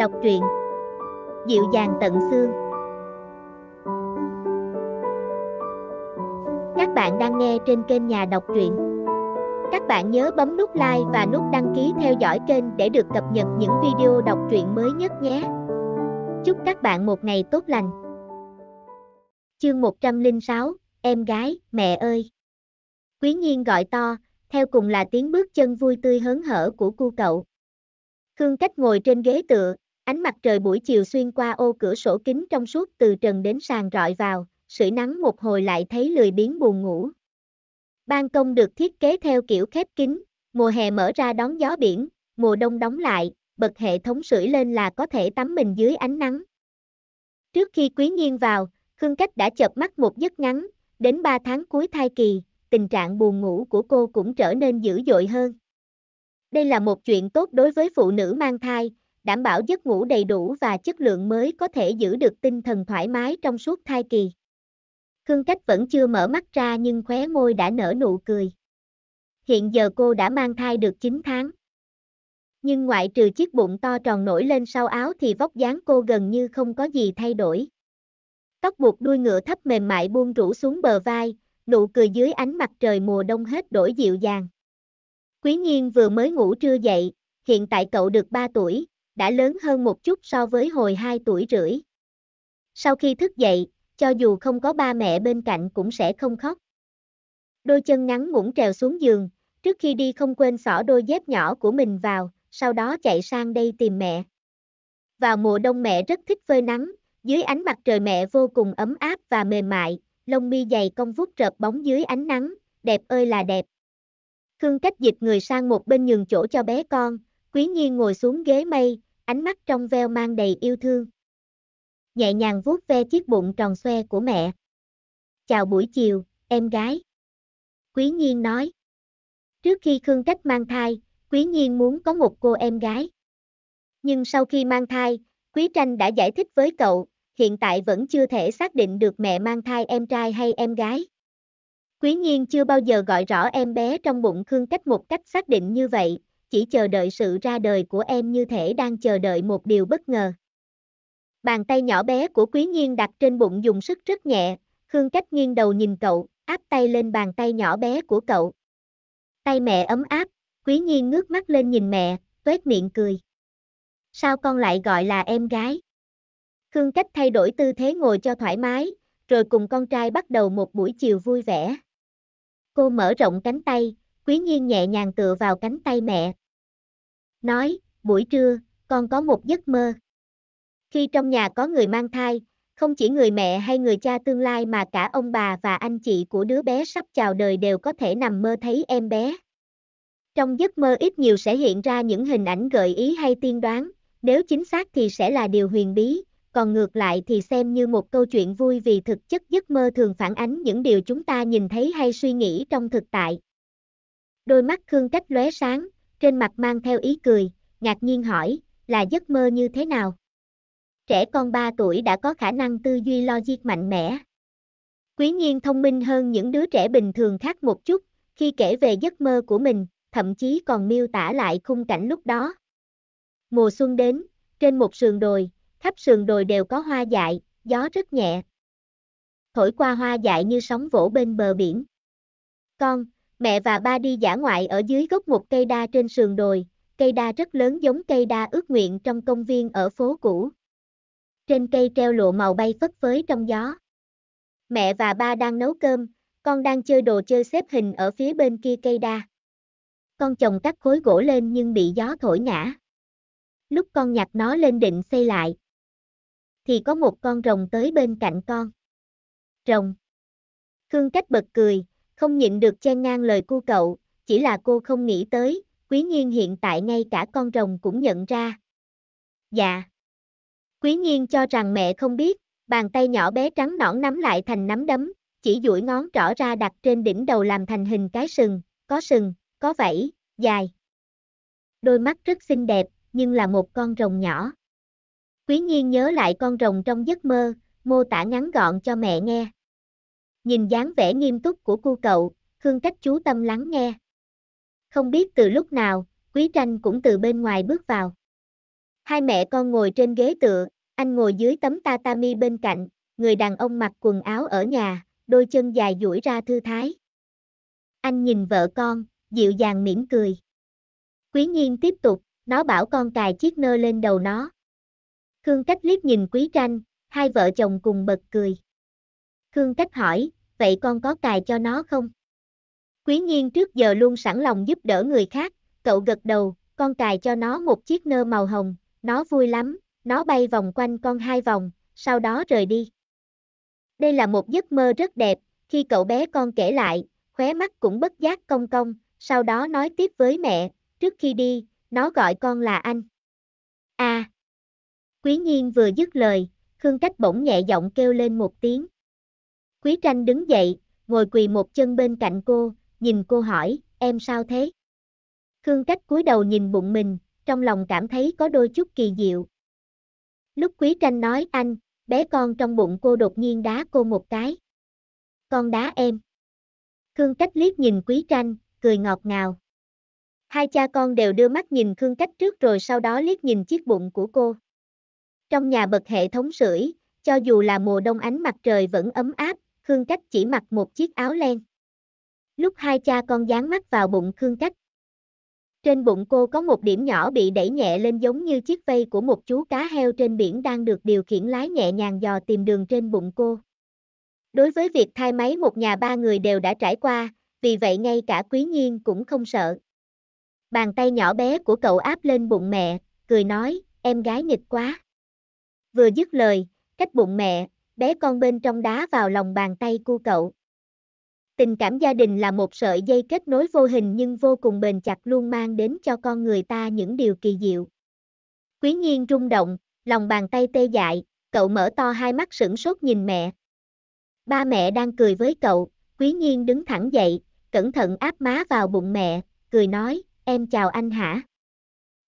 Đọc truyện Dịu dàng tận xương Các bạn đang nghe trên kênh Nhà Đọc truyện Các bạn nhớ bấm nút like và nút đăng ký theo dõi kênh để được cập nhật những video đọc truyện mới nhất nhé Chúc các bạn một ngày tốt lành Chương 106 Em gái, mẹ ơi Quý nhiên gọi to, theo cùng là tiếng bước chân vui tươi hớn hở của cu cậu. Khương Cách ngồi trên ghế tựa, Ánh mặt trời buổi chiều xuyên qua ô cửa sổ kính trong suốt từ trần đến sàn rọi vào, sưởi nắng một hồi lại thấy lười biếng buồn ngủ. Ban công được thiết kế theo kiểu khép kín, mùa hè mở ra đón gió biển, mùa đông đóng lại, bật hệ thống sưởi lên là có thể tắm mình dưới ánh nắng. Trước khi Quý Nhiên vào, Khương Cách đã chợp mắt một giấc ngắn, đến 3 tháng cuối thai kỳ, tình trạng buồn ngủ của cô cũng trở nên dữ dội hơn. Đây là một chuyện tốt đối với phụ nữ mang thai, đảm bảo giấc ngủ đầy đủ và chất lượng mới có thể giữ được tinh thần thoải mái trong suốt thai kỳ. Khương Cách vẫn chưa mở mắt ra nhưng khóe môi đã nở nụ cười. Hiện giờ cô đã mang thai được 9 tháng. Nhưng ngoại trừ chiếc bụng to tròn nổi lên sau áo thì vóc dáng cô gần như không có gì thay đổi. Tóc buộc đuôi ngựa thấp mềm mại buông rũ xuống bờ vai, nụ cười dưới ánh mặt trời mùa đông hết đổi dịu dàng. Quý nhiên vừa mới ngủ trưa dậy, hiện tại cậu được 3 tuổi, đã lớn hơn một chút so với hồi 2 tuổi rưỡi. Sau khi thức dậy, cho dù không có ba mẹ bên cạnh cũng sẽ không khóc. Đôi chân ngắn ngủn trèo xuống giường, trước khi đi không quên xỏ đôi dép nhỏ của mình vào, sau đó chạy sang đây tìm mẹ. Vào mùa đông mẹ rất thích phơi nắng, dưới ánh mặt trời mẹ vô cùng ấm áp và mềm mại, lông mi dày cong vuốt rợp bóng dưới ánh nắng, đẹp ơi là đẹp. Khương cách dịch người sang một bên nhường chỗ cho bé con, quý nhiên ngồi xuống ghế mây, ánh mắt trong veo mang đầy yêu thương. Nhẹ nhàng vuốt ve chiếc bụng tròn xoe của mẹ. Chào buổi chiều, em gái. Quý Nhiên nói. Trước khi Khương Cách mang thai, Quý Nhiên muốn có một cô em gái. Nhưng sau khi mang thai, Quý Tranh đã giải thích với cậu, hiện tại vẫn chưa thể xác định được mẹ mang thai em trai hay em gái. Quý Nhiên chưa bao giờ gọi rõ em bé trong bụng Khương Cách một cách xác định như vậy, chỉ chờ đợi sự ra đời của em như thể đang chờ đợi một điều bất ngờ. Bàn tay nhỏ bé của Quý Nhiên đặt trên bụng dùng sức rất nhẹ, Khương Cách nghiêng đầu nhìn cậu, áp tay lên bàn tay nhỏ bé của cậu. Tay mẹ ấm áp, Quý Nhiên ngước mắt lên nhìn mẹ, tuét miệng cười. Sao con lại gọi là em gái? Khương Cách thay đổi tư thế ngồi cho thoải mái, rồi cùng con trai bắt đầu một buổi chiều vui vẻ. Cô mở rộng cánh tay, Quý Nhiên nhẹ nhàng tựa vào cánh tay mẹ, nói, buổi trưa, con có một giấc mơ. Khi trong nhà có người mang thai, không chỉ người mẹ hay người cha tương lai mà cả ông bà và anh chị của đứa bé sắp chào đời đều có thể nằm mơ thấy em bé. Trong giấc mơ ít nhiều sẽ hiện ra những hình ảnh gợi ý hay tiên đoán, nếu chính xác thì sẽ là điều huyền bí, còn ngược lại thì xem như một câu chuyện vui vì thực chất giấc mơ thường phản ánh những điều chúng ta nhìn thấy hay suy nghĩ trong thực tại. Đôi mắt Khương Cách lóe sáng, trên mặt mang theo ý cười, ngạc nhiên hỏi, là giấc mơ như thế nào? Trẻ con 3 tuổi đã có khả năng tư duy logic mạnh mẽ. Quý nhiên thông minh hơn những đứa trẻ bình thường khác một chút, khi kể về giấc mơ của mình, thậm chí còn miêu tả lại khung cảnh lúc đó. Mùa xuân đến, trên một sườn đồi, khắp sườn đồi đều có hoa dại, gió rất nhẹ. Thổi qua hoa dại như sóng vỗ bên bờ biển. Con, Mẹ và ba đi giả ngoại ở dưới gốc một cây đa trên sườn đồi, cây đa rất lớn giống cây đa ước nguyện trong công viên ở phố cũ. Trên cây treo lụa màu bay phất phới trong gió. Mẹ và ba đang nấu cơm, con đang chơi đồ chơi xếp hình ở phía bên kia cây đa. Con chồng cắt khối gỗ lên nhưng bị gió thổi ngã. Lúc con nhặt nó lên định xây lại, thì có một con rồng tới bên cạnh con. Rồng. Khương Cách bật cười, không nhịn được chen ngang lời cu cậu, chỉ là cô không nghĩ tới, quý nhiên hiện tại ngay cả con rồng cũng nhận ra. Dạ. Quý nhiên cho rằng mẹ không biết, bàn tay nhỏ bé trắng nõn nắm lại thành nắm đấm, chỉ duỗi ngón trỏ ra đặt trên đỉnh đầu làm thành hình cái sừng, có sừng, có vảy, dài. Đôi mắt rất xinh đẹp, nhưng là một con rồng nhỏ. Quý nhiên nhớ lại con rồng trong giấc mơ, mô tả ngắn gọn cho mẹ nghe. Nhìn dáng vẻ nghiêm túc của cu cậu, Khương Cách chú tâm lắng nghe. Không biết từ lúc nào, Quý Tranh cũng từ bên ngoài bước vào. Hai mẹ con ngồi trên ghế tựa, anh ngồi dưới tấm tatami bên cạnh, người đàn ông mặc quần áo ở nhà, đôi chân dài duỗi ra thư thái. Anh nhìn vợ con, dịu dàng mỉm cười. Quý nhiên tiếp tục, nó bảo con cài chiếc nơ lên đầu nó. Khương cách liếc nhìn quý tranh, hai vợ chồng cùng bật cười. Khương Cách hỏi, vậy con có cài cho nó không? Quý nhiên trước giờ luôn sẵn lòng giúp đỡ người khác, cậu gật đầu, con cài cho nó một chiếc nơ màu hồng, nó vui lắm, nó bay vòng quanh con hai vòng, sau đó rời đi. Đây là một giấc mơ rất đẹp, khi cậu bé con kể lại, khóe mắt cũng bất giác cong cong, sau đó nói tiếp với mẹ, trước khi đi, nó gọi con là anh. À! Quý nhiên vừa dứt lời, Khương Cách bỗng nhẹ giọng kêu lên một tiếng. Quý tranh đứng dậy, ngồi quỳ một chân bên cạnh cô, nhìn cô hỏi, em sao thế? Khương cách cúi đầu nhìn bụng mình, trong lòng cảm thấy có đôi chút kỳ diệu. Lúc quý tranh nói anh, bé con trong bụng cô đột nhiên đá cô một cái. Con đá em. Khương cách liếc nhìn quý tranh, cười ngọt ngào. Hai cha con đều đưa mắt nhìn Khương cách trước rồi sau đó liếc nhìn chiếc bụng của cô. Trong nhà bật hệ thống sưởi, cho dù là mùa đông ánh mặt trời vẫn ấm áp, Khương Cách chỉ mặc một chiếc áo len. Lúc hai cha con dán mắt vào bụng Khương Cách. Trên bụng cô có một điểm nhỏ bị đẩy nhẹ lên giống như chiếc vây của một chú cá heo trên biển đang được điều khiển lái nhẹ nhàng dò tìm đường trên bụng cô. Đối với việc thai máy một nhà ba người đều đã trải qua, vì vậy ngay cả quý nhiên cũng không sợ. Bàn tay nhỏ bé của cậu áp lên bụng mẹ, cười nói, em gái nghịch quá. Vừa dứt lời, cách bụng mẹ, bé con bên trong đá vào lòng bàn tay cu cậu. Tình cảm gia đình là một sợi dây kết nối vô hình nhưng vô cùng bền chặt luôn mang đến cho con người ta những điều kỳ diệu. Quý nhiên rung động, lòng bàn tay tê dại, cậu mở to hai mắt sửng sốt nhìn mẹ. Ba mẹ đang cười với cậu, quý nhiên đứng thẳng dậy, cẩn thận áp má vào bụng mẹ, cười nói, em chào anh hả?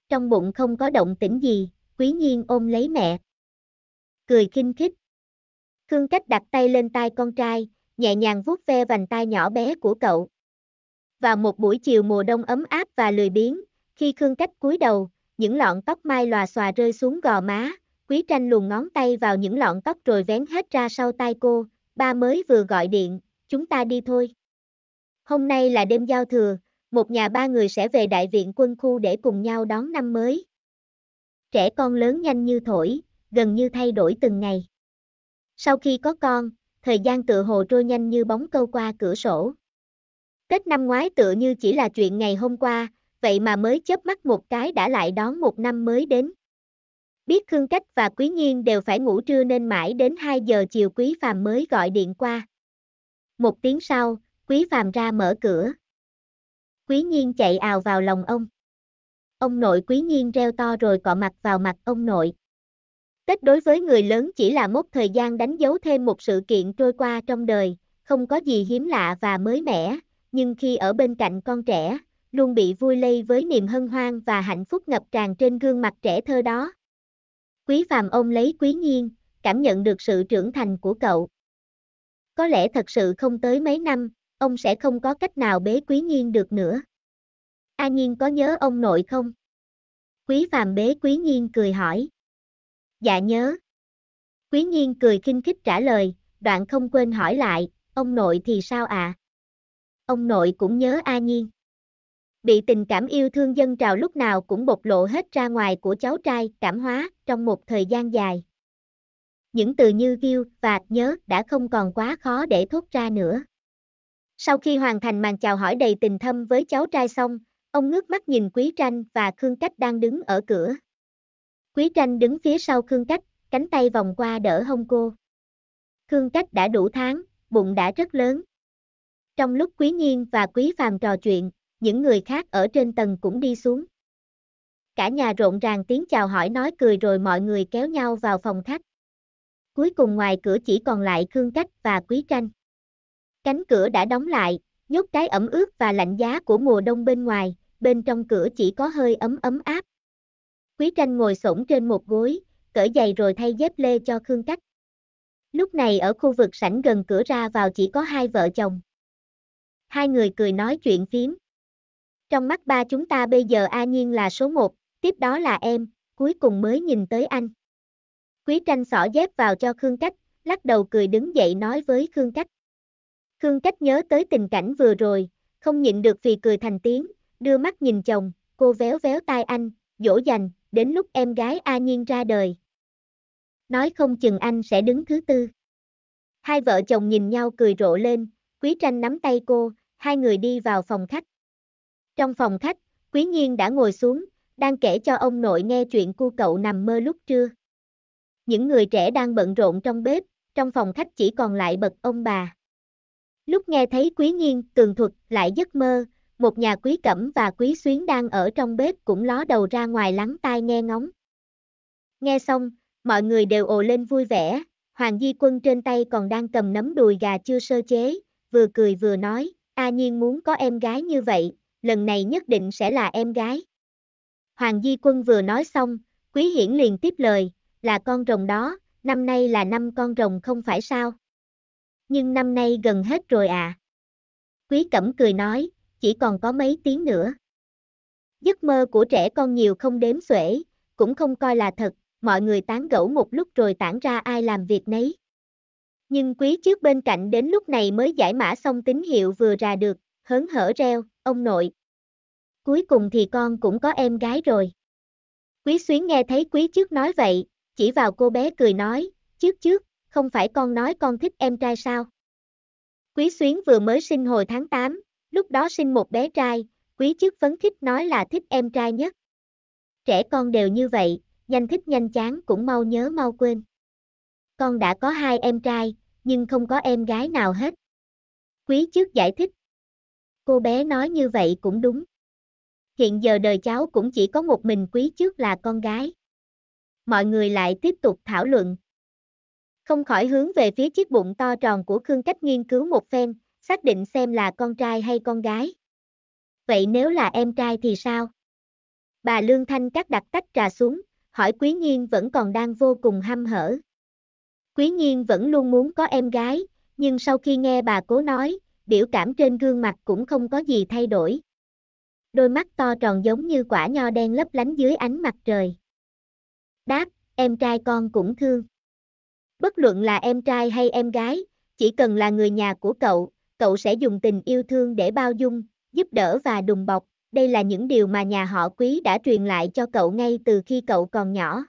Trong bụng không có động tĩnh gì, quý nhiên ôm lấy mẹ. Cười khinh khích, Khương Cách đặt tay lên tai con trai, nhẹ nhàng vuốt ve vành tai nhỏ bé của cậu. Vào một buổi chiều mùa đông ấm áp và lười biếng, khi Khương Cách cúi đầu, những lọn tóc mai lòa xòa rơi xuống gò má, Quý Tranh luồn ngón tay vào những lọn tóc rồi vén hết ra sau tai cô, ba mới vừa gọi điện, chúng ta đi thôi. Hôm nay là đêm giao thừa, một nhà ba người sẽ về đại viện quân khu để cùng nhau đón năm mới. Trẻ con lớn nhanh như thổi, gần như thay đổi từng ngày. Sau khi có con, thời gian tựa hồ trôi nhanh như bóng câu qua cửa sổ. Tết năm ngoái tựa như chỉ là chuyện ngày hôm qua, vậy mà mới chớp mắt một cái đã lại đón một năm mới đến. Biết Khương Cách và Quý Nhiên đều phải ngủ trưa nên mãi đến 2 giờ chiều Quý Phàm mới gọi điện qua. Một tiếng sau, Quý Phàm ra mở cửa. Quý Nhiên chạy ào vào lòng ông. Ông nội Quý Nhiên reo to rồi cọ mặt vào mặt ông nội. Tết đối với người lớn chỉ là mốc thời gian đánh dấu thêm một sự kiện trôi qua trong đời, không có gì hiếm lạ và mới mẻ, nhưng khi ở bên cạnh con trẻ, luôn bị vui lây với niềm hân hoan và hạnh phúc ngập tràn trên gương mặt trẻ thơ đó. Quý phàm ông lấy quý nhiên, cảm nhận được sự trưởng thành của cậu. Có lẽ thật sự không tới mấy năm, ông sẽ không có cách nào bế quý nhiên được nữa. A Nhiên có nhớ ông nội không? Quý phàm bế quý nhiên cười hỏi dạ nhớ. Quý nhiên cười kinh khích trả lời, đoạn không quên hỏi lại, ông nội thì sao ạ? À? Ông nội cũng nhớ A Nhiên. Bị tình cảm yêu thương dân trào lúc nào cũng bộc lộ hết ra ngoài của cháu trai, cảm hóa, trong một thời gian dài. Những từ như yêu và nhớ đã không còn quá khó để thốt ra nữa. Sau khi hoàn thành màn chào hỏi đầy tình thâm với cháu trai xong, ông ngước mắt nhìn Quý Tranh và Khương Cách đang đứng ở cửa. Quý tranh đứng phía sau Khương Cách, cánh tay vòng qua đỡ hông cô. Khương Cách đã đủ tháng, bụng đã rất lớn. Trong lúc Quý Nhiên và Quý Phàm trò chuyện, những người khác ở trên tầng cũng đi xuống. Cả nhà rộn ràng tiếng chào hỏi nói cười rồi mọi người kéo nhau vào phòng khách. Cuối cùng ngoài cửa chỉ còn lại Khương Cách và Quý Tranh. Cánh cửa đã đóng lại, nhốt cái ẩm ướt và lạnh giá của mùa đông bên ngoài, bên trong cửa chỉ có hơi ấm ấm áp. Quý tranh ngồi sổng trên một gối, cởi giày rồi thay dép lê cho Khương Cách. Lúc này ở khu vực sảnh gần cửa ra vào chỉ có hai vợ chồng. Hai người cười nói chuyện phím. Trong mắt ba chúng ta bây giờ A Nhiên là số một, tiếp đó là em, cuối cùng mới nhìn tới anh. Quý tranh xỏ dép vào cho Khương Cách, lắc đầu cười đứng dậy nói với Khương Cách. Khương Cách nhớ tới tình cảnh vừa rồi, không nhịn được vì cười thành tiếng, đưa mắt nhìn chồng, cô véo véo tai anh, dỗ dành, đến lúc em gái A Nhiên ra đời. Nói không chừng anh sẽ đứng thứ tư. Hai vợ chồng nhìn nhau cười rộ lên, Quý Tranh nắm tay cô, hai người đi vào phòng khách. Trong phòng khách, Quý Nhiên đã ngồi xuống, đang kể cho ông nội nghe chuyện cu cậu nằm mơ lúc trưa. Những người trẻ đang bận rộn trong bếp, trong phòng khách chỉ còn lại bậc ông bà. Lúc nghe thấy Quý Nhiên tường thuật lại giấc mơ, một nhà quý cẩm và quý xuyến đang ở trong bếp cũng ló đầu ra ngoài lắng tai nghe ngóng. Nghe xong, mọi người đều ồ lên vui vẻ, Hoàng Di Quân trên tay còn đang cầm nấm đùi gà chưa sơ chế, vừa cười vừa nói, A Nhiên muốn có em gái như vậy, lần này nhất định sẽ là em gái. Hoàng Di Quân vừa nói xong, Quý Hiển liền tiếp lời, là con rồng đó, năm nay là năm con rồng không phải sao? Nhưng năm nay gần hết rồi À. Quý Cẩm cười nói, chỉ còn có mấy tiếng nữa. Giấc mơ của trẻ con nhiều không đếm xuể, cũng không coi là thật, mọi người tán gẫu một lúc rồi tản ra ai làm việc nấy. Nhưng quý trước bên cạnh đến lúc này mới giải mã xong tín hiệu vừa ra được, hớn hở reo, ông nội. Cuối cùng thì con cũng có em gái rồi. Quý xuyến nghe thấy quý trước nói vậy, chỉ vào cô bé cười nói, trước trước, không phải con nói con thích em trai sao? Quý xuyến vừa mới sinh hồi tháng 8, lúc đó sinh một bé trai, quý chức phấn khích nói là thích em trai nhất. Trẻ con đều như vậy, nhanh thích nhanh chán cũng mau nhớ mau quên. Con đã có hai em trai, nhưng không có em gái nào hết. Quý trước giải thích. Cô bé nói như vậy cũng đúng. Hiện giờ đời cháu cũng chỉ có một mình quý trước là con gái. Mọi người lại tiếp tục thảo luận. Không khỏi hướng về phía chiếc bụng to tròn của Khương Cách nghiên cứu một phen, xác định xem là con trai hay con gái. Vậy nếu là em trai thì sao? Bà Lương Thanh cắt đặt tách trà xuống, hỏi Quý Nhiên vẫn còn đang vô cùng hăm hở. Quý Nhiên vẫn luôn muốn có em gái, nhưng sau khi nghe bà cố nói, biểu cảm trên gương mặt cũng không có gì thay đổi. Đôi mắt to tròn giống như quả nho đen lấp lánh dưới ánh mặt trời. Đáp, em trai con cũng thương. Bất luận là em trai hay em gái, chỉ cần là người nhà của cậu, cậu sẽ dùng tình yêu thương để bao dung, giúp đỡ và đùm bọc, đây là những điều mà nhà họ quý đã truyền lại cho cậu ngay từ khi cậu còn nhỏ.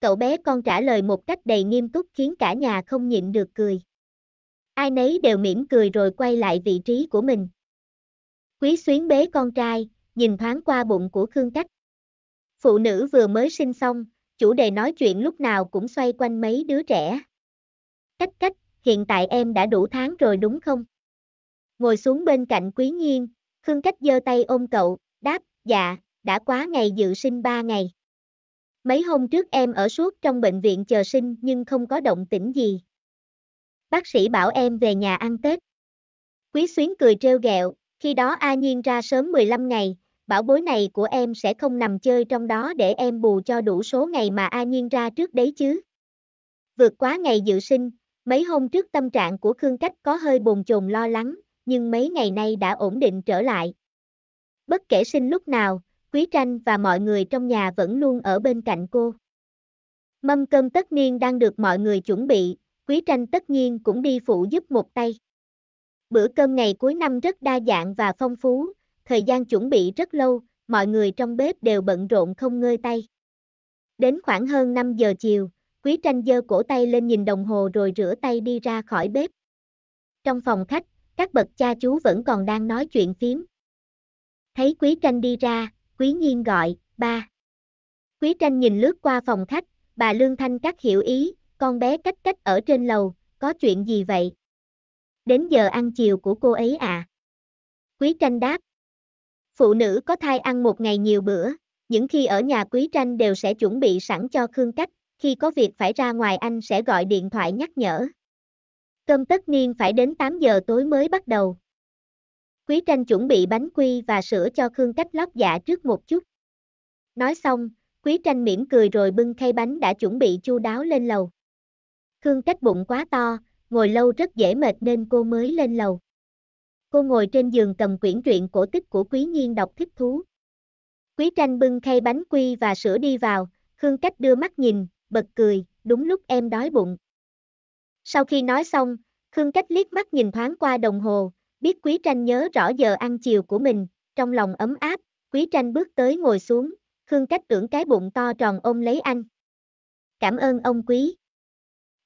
Cậu bé con trả lời một cách đầy nghiêm túc khiến cả nhà không nhịn được cười. Ai nấy đều mỉm cười rồi quay lại vị trí của mình. Quý xuyến bế con trai, nhìn thoáng qua bụng của Khương Cách. Phụ nữ vừa mới sinh xong, chủ đề nói chuyện lúc nào cũng xoay quanh mấy đứa trẻ. Cách cách, hiện tại em đã đủ tháng rồi đúng không? ngồi xuống bên cạnh quý nhiên, Khương Cách giơ tay ôm cậu, đáp, dạ, đã quá ngày dự sinh ba ngày. Mấy hôm trước em ở suốt trong bệnh viện chờ sinh nhưng không có động tĩnh gì. Bác sĩ bảo em về nhà ăn Tết. Quý xuyến cười trêu ghẹo, khi đó A Nhiên ra sớm 15 ngày, bảo bối này của em sẽ không nằm chơi trong đó để em bù cho đủ số ngày mà A Nhiên ra trước đấy chứ. Vượt quá ngày dự sinh, mấy hôm trước tâm trạng của Khương Cách có hơi bồn chồn lo lắng, nhưng mấy ngày nay đã ổn định trở lại. Bất kể sinh lúc nào, Quý Tranh và mọi người trong nhà vẫn luôn ở bên cạnh cô. Mâm cơm tất niên đang được mọi người chuẩn bị, Quý Tranh tất nhiên cũng đi phụ giúp một tay. Bữa cơm ngày cuối năm rất đa dạng và phong phú, thời gian chuẩn bị rất lâu, mọi người trong bếp đều bận rộn không ngơi tay. Đến khoảng hơn 5 giờ chiều, Quý Tranh giơ cổ tay lên nhìn đồng hồ rồi rửa tay đi ra khỏi bếp. Trong phòng khách, các bậc cha chú vẫn còn đang nói chuyện phím. Thấy Quý Tranh đi ra, Quý Nhiên gọi, ba. Quý Tranh nhìn lướt qua phòng khách, bà Lương Thanh cắt hiểu ý, con bé cách cách ở trên lầu, có chuyện gì vậy? Đến giờ ăn chiều của cô ấy à? Quý Tranh đáp. Phụ nữ có thai ăn một ngày nhiều bữa, những khi ở nhà Quý Tranh đều sẽ chuẩn bị sẵn cho Khương Cách, khi có việc phải ra ngoài anh sẽ gọi điện thoại nhắc nhở. Cơm tất niên phải đến 8 giờ tối mới bắt đầu. Quý tranh chuẩn bị bánh quy và sữa cho Khương Cách lót dạ trước một chút. Nói xong, Quý tranh mỉm cười rồi bưng khay bánh đã chuẩn bị chu đáo lên lầu. Khương Cách bụng quá to, ngồi lâu rất dễ mệt nên cô mới lên lầu. Cô ngồi trên giường cầm quyển truyện cổ tích của Quý Nhiên đọc thích thú. Quý tranh bưng khay bánh quy và sữa đi vào, Khương Cách đưa mắt nhìn, bật cười, đúng lúc em đói bụng. Sau khi nói xong, Khương Cách liếc mắt nhìn thoáng qua đồng hồ, biết Quý Tranh nhớ rõ giờ ăn chiều của mình, trong lòng ấm áp, Quý Tranh bước tới ngồi xuống, Khương Cách tưởng cái bụng to tròn ôm lấy anh. Cảm ơn ông Quý.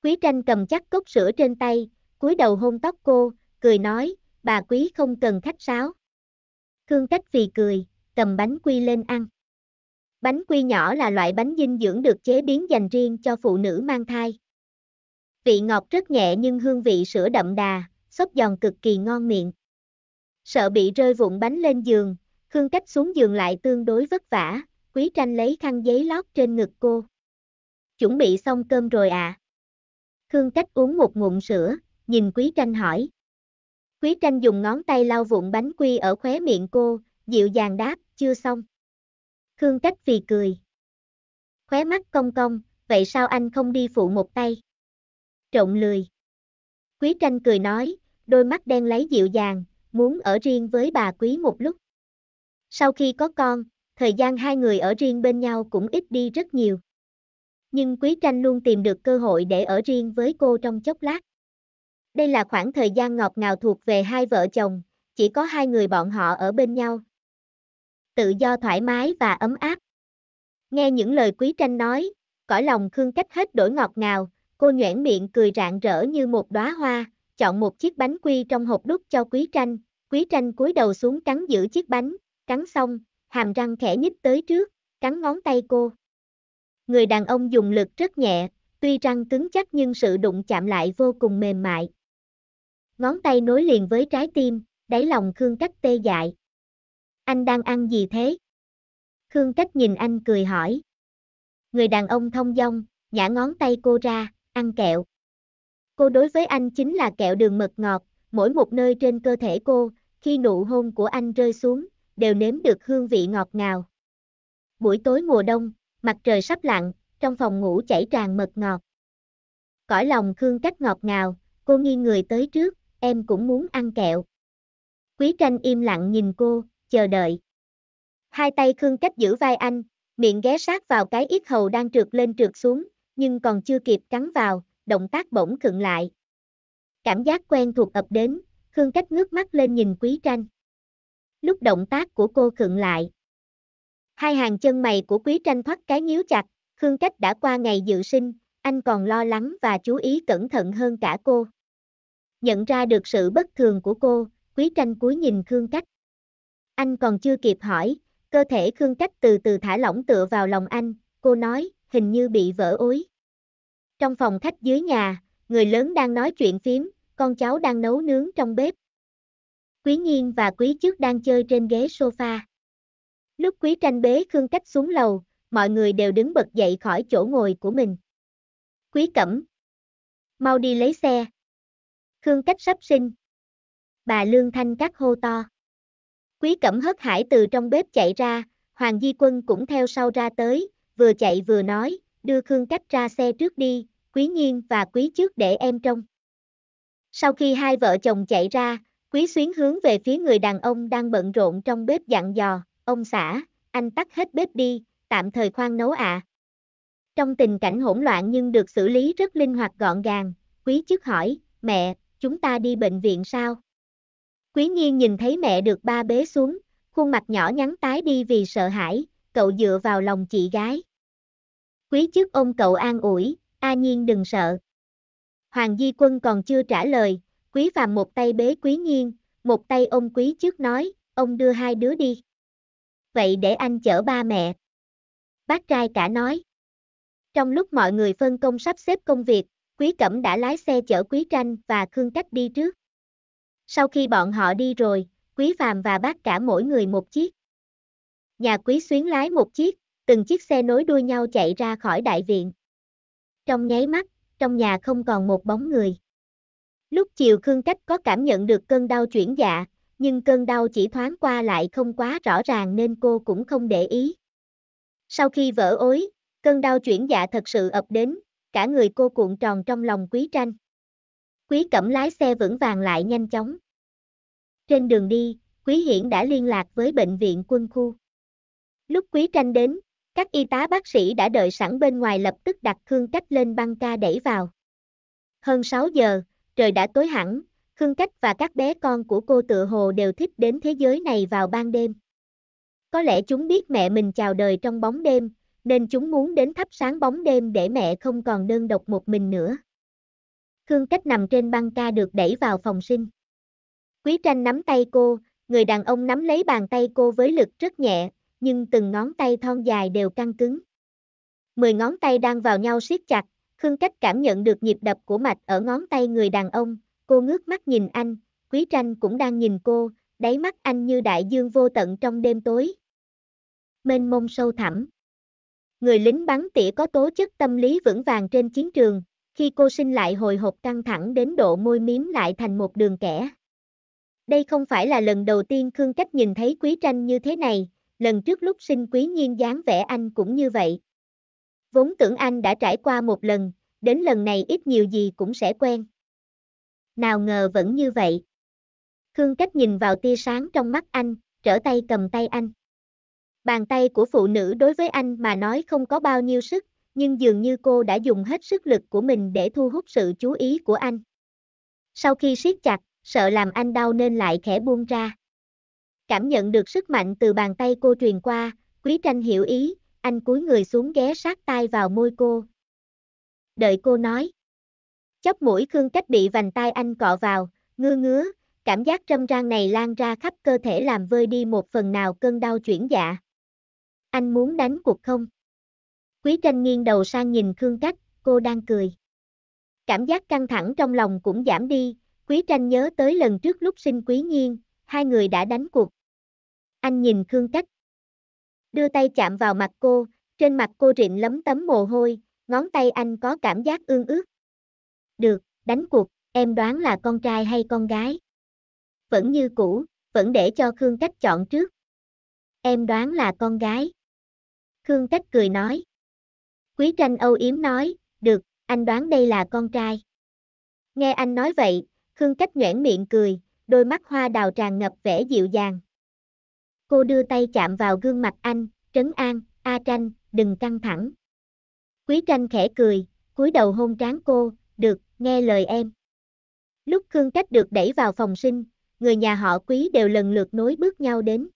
Quý Tranh cầm chắc cốc sữa trên tay, cúi đầu hôn tóc cô, cười nói, bà Quý không cần khách sáo. Khương Cách vì cười, cầm bánh quy lên ăn. Bánh quy nhỏ là loại bánh dinh dưỡng được chế biến dành riêng cho phụ nữ mang thai. Vị ngọt rất nhẹ nhưng hương vị sữa đậm đà, xốp giòn cực kỳ ngon miệng. Sợ bị rơi vụn bánh lên giường, Khương Cách xuống giường lại tương đối vất vả, Quý Tranh lấy khăn giấy lót trên ngực cô. Chuẩn bị xong cơm rồi ạ. À. Khương Cách uống một ngụm sữa, nhìn Quý Tranh hỏi. Quý Tranh dùng ngón tay lau vụn bánh quy ở khóe miệng cô, dịu dàng đáp, chưa xong. Khương Cách vì cười. Khóe mắt cong cong, vậy sao anh không đi phụ một tay? trộn lười. Quý tranh cười nói, đôi mắt đen lấy dịu dàng, muốn ở riêng với bà quý một lúc. Sau khi có con, thời gian hai người ở riêng bên nhau cũng ít đi rất nhiều. Nhưng quý tranh luôn tìm được cơ hội để ở riêng với cô trong chốc lát. Đây là khoảng thời gian ngọt ngào thuộc về hai vợ chồng, chỉ có hai người bọn họ ở bên nhau. Tự do thoải mái và ấm áp. Nghe những lời quý tranh nói, cõi lòng Khương Cách hết đổi ngọt ngào, cô nhoẻn miệng cười rạng rỡ như một đóa hoa, chọn một chiếc bánh quy trong hộp đút cho quý tranh, quý tranh cúi đầu xuống cắn giữ chiếc bánh, cắn xong, hàm răng khẽ nhích tới trước, cắn ngón tay cô. Người đàn ông dùng lực rất nhẹ, tuy răng cứng chắc nhưng sự đụng chạm lại vô cùng mềm mại. Ngón tay nối liền với trái tim, đáy lòng Khương Cách tê dại. Anh đang ăn gì thế? Khương Cách nhìn anh cười hỏi. Người đàn ông thông dong, nhả ngón tay cô ra, ăn kẹo. Cô đối với anh chính là kẹo đường mật ngọt, mỗi một nơi trên cơ thể cô, khi nụ hôn của anh rơi xuống, đều nếm được hương vị ngọt ngào. Buổi tối mùa đông, mặt trời sắp lặn, trong phòng ngủ chảy tràn mật ngọt. Cõi lòng Khương Cách ngọt ngào, cô nghiêng người tới trước, em cũng muốn ăn kẹo. Quý tranh im lặng nhìn cô, chờ đợi. Hai tay Khương Cách giữ vai anh, miệng ghé sát vào cái yết hầu đang trượt lên trượt xuống, nhưng còn chưa kịp cắn vào, động tác bỗng khựng lại. Cảm giác quen thuộc ập đến, Khương Cách ngước mắt lên nhìn Quý Tranh. Lúc động tác của cô khựng lại. Hai hàng chân mày của Quý Tranh thoát cái nhíu chặt, Khương Cách đã qua ngày dự sinh, anh còn lo lắng và chú ý cẩn thận hơn cả cô. Nhận ra được sự bất thường của cô, Quý Tranh cúi nhìn Khương Cách. Anh còn chưa kịp hỏi, cơ thể Khương Cách từ từ thả lỏng tựa vào lòng anh, cô nói, hình như bị vỡ ối. Trong phòng khách dưới nhà, người lớn đang nói chuyện phím, con cháu đang nấu nướng trong bếp. Quý Nhiên và Quý Trước đang chơi trên ghế sofa. Lúc Quý Tranh bế Khương Cách xuống lầu, mọi người đều đứng bật dậy khỏi chỗ ngồi của mình. Quý Cẩm. Mau đi lấy xe. Khương Cách sắp sinh. Bà Lương Thanh Cắt hô to. Quý Cẩm hất hải từ trong bếp chạy ra, Hoàng Di Quân cũng theo sau ra tới, vừa chạy vừa nói, đưa Khương Cách ra xe trước đi, Quý Nhiên và Quý trước để em trong. Sau khi hai vợ chồng chạy ra, Quý Xuyến hướng về phía người đàn ông đang bận rộn trong bếp dặn dò, ông xã, anh tắt hết bếp đi, tạm thời khoan nấu ạ. Trong tình cảnh hỗn loạn nhưng được xử lý rất linh hoạt gọn gàng, Quý chức hỏi, mẹ, chúng ta đi bệnh viện sao? Quý Nhiên nhìn thấy mẹ được ba bế xuống, khuôn mặt nhỏ nhắn tái đi vì sợ hãi, cậu dựa vào lòng chị gái. Quý chức ôm cậu an ủi, A Nhiên đừng sợ. Hoàng Di Quân còn chưa trả lời, Quý Phạm một tay bế Quý Nhiên, một tay ôm Quý chức nói, ông đưa hai đứa đi. Vậy để anh chở ba mẹ. Bác trai cả nói. Trong lúc mọi người phân công sắp xếp công việc, Quý Cẩm đã lái xe chở Quý Tranh và Khương Cách đi trước. Sau khi bọn họ đi rồi, Quý Phạm và bác cả mỗi người một chiếc. Nhà quý xuyến lái một chiếc, từng chiếc xe nối đuôi nhau chạy ra khỏi đại viện. Trong nháy mắt, trong nhà không còn một bóng người. Lúc chiều Khương Cách có cảm nhận được cơn đau chuyển dạ, nhưng cơn đau chỉ thoáng qua lại không quá rõ ràng nên cô cũng không để ý. Sau khi vỡ ối, cơn đau chuyển dạ thật sự ập đến, cả người cô cuộn tròn trong lòng quý tranh. Quý cẩm lái xe vững vàng lại nhanh chóng. Trên đường đi, Quý Hiển đã liên lạc với bệnh viện quân khu. Lúc Quý Tranh đến, các y tá bác sĩ đã đợi sẵn bên ngoài lập tức đặt Khương Cách lên băng ca đẩy vào. Hơn 6 giờ, trời đã tối hẳn, Khương Cách và các bé con của cô tự hồ đều thích đến thế giới này vào ban đêm. Có lẽ chúng biết mẹ mình chào đời trong bóng đêm, nên chúng muốn đến thắp sáng bóng đêm để mẹ không còn đơn độc một mình nữa. Khương Cách nằm trên băng ca được đẩy vào phòng sinh. Quý Tranh nắm tay cô, người đàn ông nắm lấy bàn tay cô với lực rất nhẹ, nhưng từng ngón tay thon dài đều căng cứng. Mười ngón tay đang vào nhau siết chặt, Khương Cách cảm nhận được nhịp đập của mạch ở ngón tay người đàn ông, cô ngước mắt nhìn anh, Quý Tranh cũng đang nhìn cô, đáy mắt anh như đại dương vô tận trong đêm tối. Mênh mông sâu thẳm. Người lính bắn tỉa có tố chất tâm lý vững vàng trên chiến trường, khi cô sinh lại hồi hộp căng thẳng đến độ môi miếm lại thành một đường kẻ. Đây không phải là lần đầu tiên Khương Cách nhìn thấy Quý Tranh như thế này, lần trước lúc sinh quý nhiên dáng vẻ anh cũng như vậy. Vốn tưởng anh đã trải qua một lần, đến lần này ít nhiều gì cũng sẽ quen. Nào ngờ vẫn như vậy. Khương Cách nhìn vào tia sáng trong mắt anh, trở tay cầm tay anh. Bàn tay của phụ nữ đối với anh mà nói không có bao nhiêu sức, nhưng dường như cô đã dùng hết sức lực của mình để thu hút sự chú ý của anh. Sau khi siết chặt, sợ làm anh đau nên lại khẽ buông ra. Cảm nhận được sức mạnh từ bàn tay cô truyền qua, Quý Tranh hiểu ý, anh cúi người xuống ghé sát tay vào môi cô. Đợi cô nói. Chóp mũi Khương Cách bị vành tay anh cọ vào, ngứa ngứa, cảm giác râm ran này lan ra khắp cơ thể làm vơi đi một phần nào cơn đau chuyển dạ. Anh muốn đánh cuộc không? Quý Tranh nghiêng đầu sang nhìn Khương Cách, cô đang cười. Cảm giác căng thẳng trong lòng cũng giảm đi, Quý Tranh nhớ tới lần trước lúc sinh Quý Nhiên, hai người đã đánh cuộc, anh nhìn Khương Cách. Đưa tay chạm vào mặt cô, trên mặt cô rịn lấm tấm mồ hôi, ngón tay anh có cảm giác ương ước Được, đánh cuộc, em đoán là con trai hay con gái. Vẫn như cũ, vẫn để cho Khương Cách chọn trước. Em đoán là con gái. Khương Cách cười nói. Quý tranh âu yếm nói, được, anh đoán đây là con trai. Nghe anh nói vậy, Khương Cách nhoẻn miệng cười, đôi mắt hoa đào tràn ngập vẻ dịu dàng. Cô đưa tay chạm vào gương mặt anh, trấn an, A Tranh, đừng căng thẳng. Quý Tranh khẽ cười, cúi đầu hôn trán cô, được, nghe lời em. Lúc Khương Cách được đẩy vào phòng sinh, người nhà họ quý đều lần lượt nối bước nhau đến.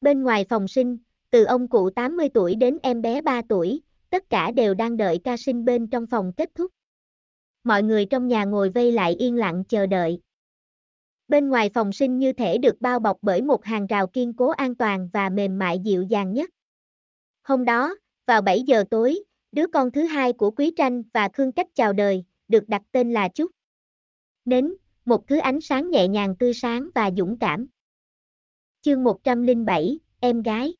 Bên ngoài phòng sinh, từ ông cụ 80 tuổi đến em bé 3 tuổi, tất cả đều đang đợi ca sinh bên trong phòng kết thúc. Mọi người trong nhà ngồi vây lại yên lặng chờ đợi. Bên ngoài phòng sinh như thể được bao bọc bởi một hàng rào kiên cố an toàn và mềm mại dịu dàng nhất. Hôm đó, vào 7 giờ tối, đứa con thứ hai của Quý Tranh và Khương Cách chào đời, được đặt tên là Trúc. Nến, một thứ ánh sáng nhẹ nhàng tươi sáng và dũng cảm. Chương 107, Em gái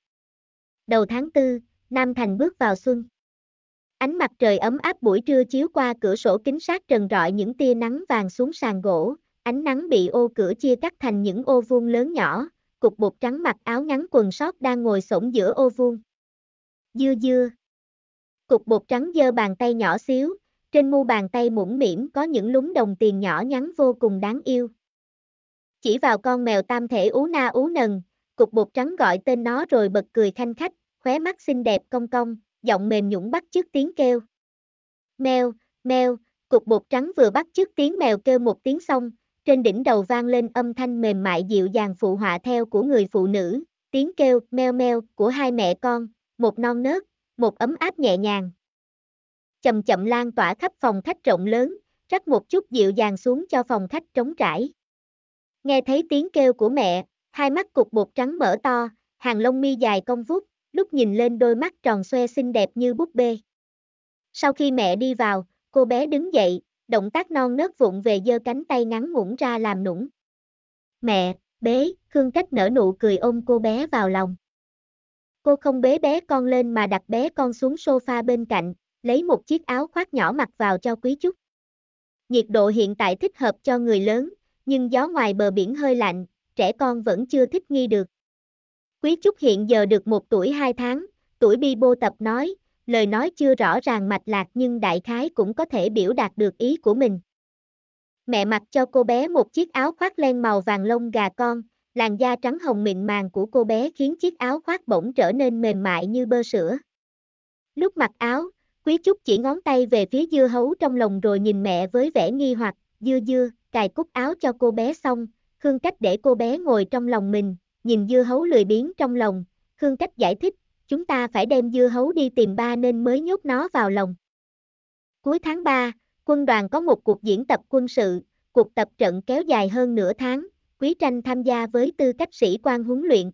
Đầu tháng 4, Nam Thành bước vào xuân. Ánh mặt trời ấm áp buổi trưa chiếu qua cửa sổ kính sát trần rọi những tia nắng vàng xuống sàn gỗ, ánh nắng bị ô cửa chia cắt thành những ô vuông lớn nhỏ, cục bột trắng mặc áo ngắn quần sót đang ngồi sổng giữa ô vuông. Dưa dưa. Cục bột trắng giơ bàn tay nhỏ xíu, trên mu bàn tay mũm mỉm có những lúng đồng tiền nhỏ nhắn vô cùng đáng yêu. Chỉ vào con mèo tam thể ú na ú nần, cục bột trắng gọi tên nó rồi bật cười thanh khách, khóe mắt xinh đẹp cong cong, giọng mềm nhũng bắt trước tiếng kêu. Mèo, mèo, cục bột trắng vừa bắt trước tiếng mèo kêu một tiếng xong, trên đỉnh đầu vang lên âm thanh mềm mại dịu dàng phụ họa theo của người phụ nữ, tiếng kêu meo meo của hai mẹ con, một non nớt, một ấm áp nhẹ nhàng. Chậm chậm lan tỏa khắp phòng khách rộng lớn, rắc một chút dịu dàng xuống cho phòng khách trống trải. Nghe thấy tiếng kêu của mẹ, hai mắt cục bột trắng mở to, hàng lông mi dài cong vút, lúc nhìn lên đôi mắt tròn xoe xinh đẹp như búp bê. Sau khi mẹ đi vào, cô bé đứng dậy, động tác non nớt vụng về giơ cánh tay ngắn ngủn ra làm nũng. Mẹ, bế, Khương Cách nở nụ cười ôm cô bé vào lòng. Cô không bế bé con lên mà đặt bé con xuống sofa bên cạnh, lấy một chiếc áo khoác nhỏ mặc vào cho quý chút. Nhiệt độ hiện tại thích hợp cho người lớn, nhưng gió ngoài bờ biển hơi lạnh, trẻ con vẫn chưa thích nghi được. Quý Trúc hiện giờ được một tuổi hai tháng, tuổi bi bô tập nói, lời nói chưa rõ ràng mạch lạc nhưng đại khái cũng có thể biểu đạt được ý của mình. Mẹ mặc cho cô bé một chiếc áo khoác len màu vàng lông gà con, làn da trắng hồng mịn màng của cô bé khiến chiếc áo khoác bỗng trở nên mềm mại như bơ sữa. Lúc mặc áo, Quý Trúc chỉ ngón tay về phía dưa hấu trong lòng rồi nhìn mẹ với vẻ nghi hoặc, dưa dưa, cài cúc áo cho cô bé xong, Khương Cách để cô bé ngồi trong lòng mình, nhìn dưa hấu lười biếng trong lòng, Khương Cách giải thích, chúng ta phải đem dưa hấu đi tìm ba nên mới nhốt nó vào lòng. Cuối tháng 3, quân đoàn có một cuộc diễn tập quân sự, cuộc tập trận kéo dài hơn nửa tháng, Quý Tranh tham gia với tư cách sĩ quan huấn luyện.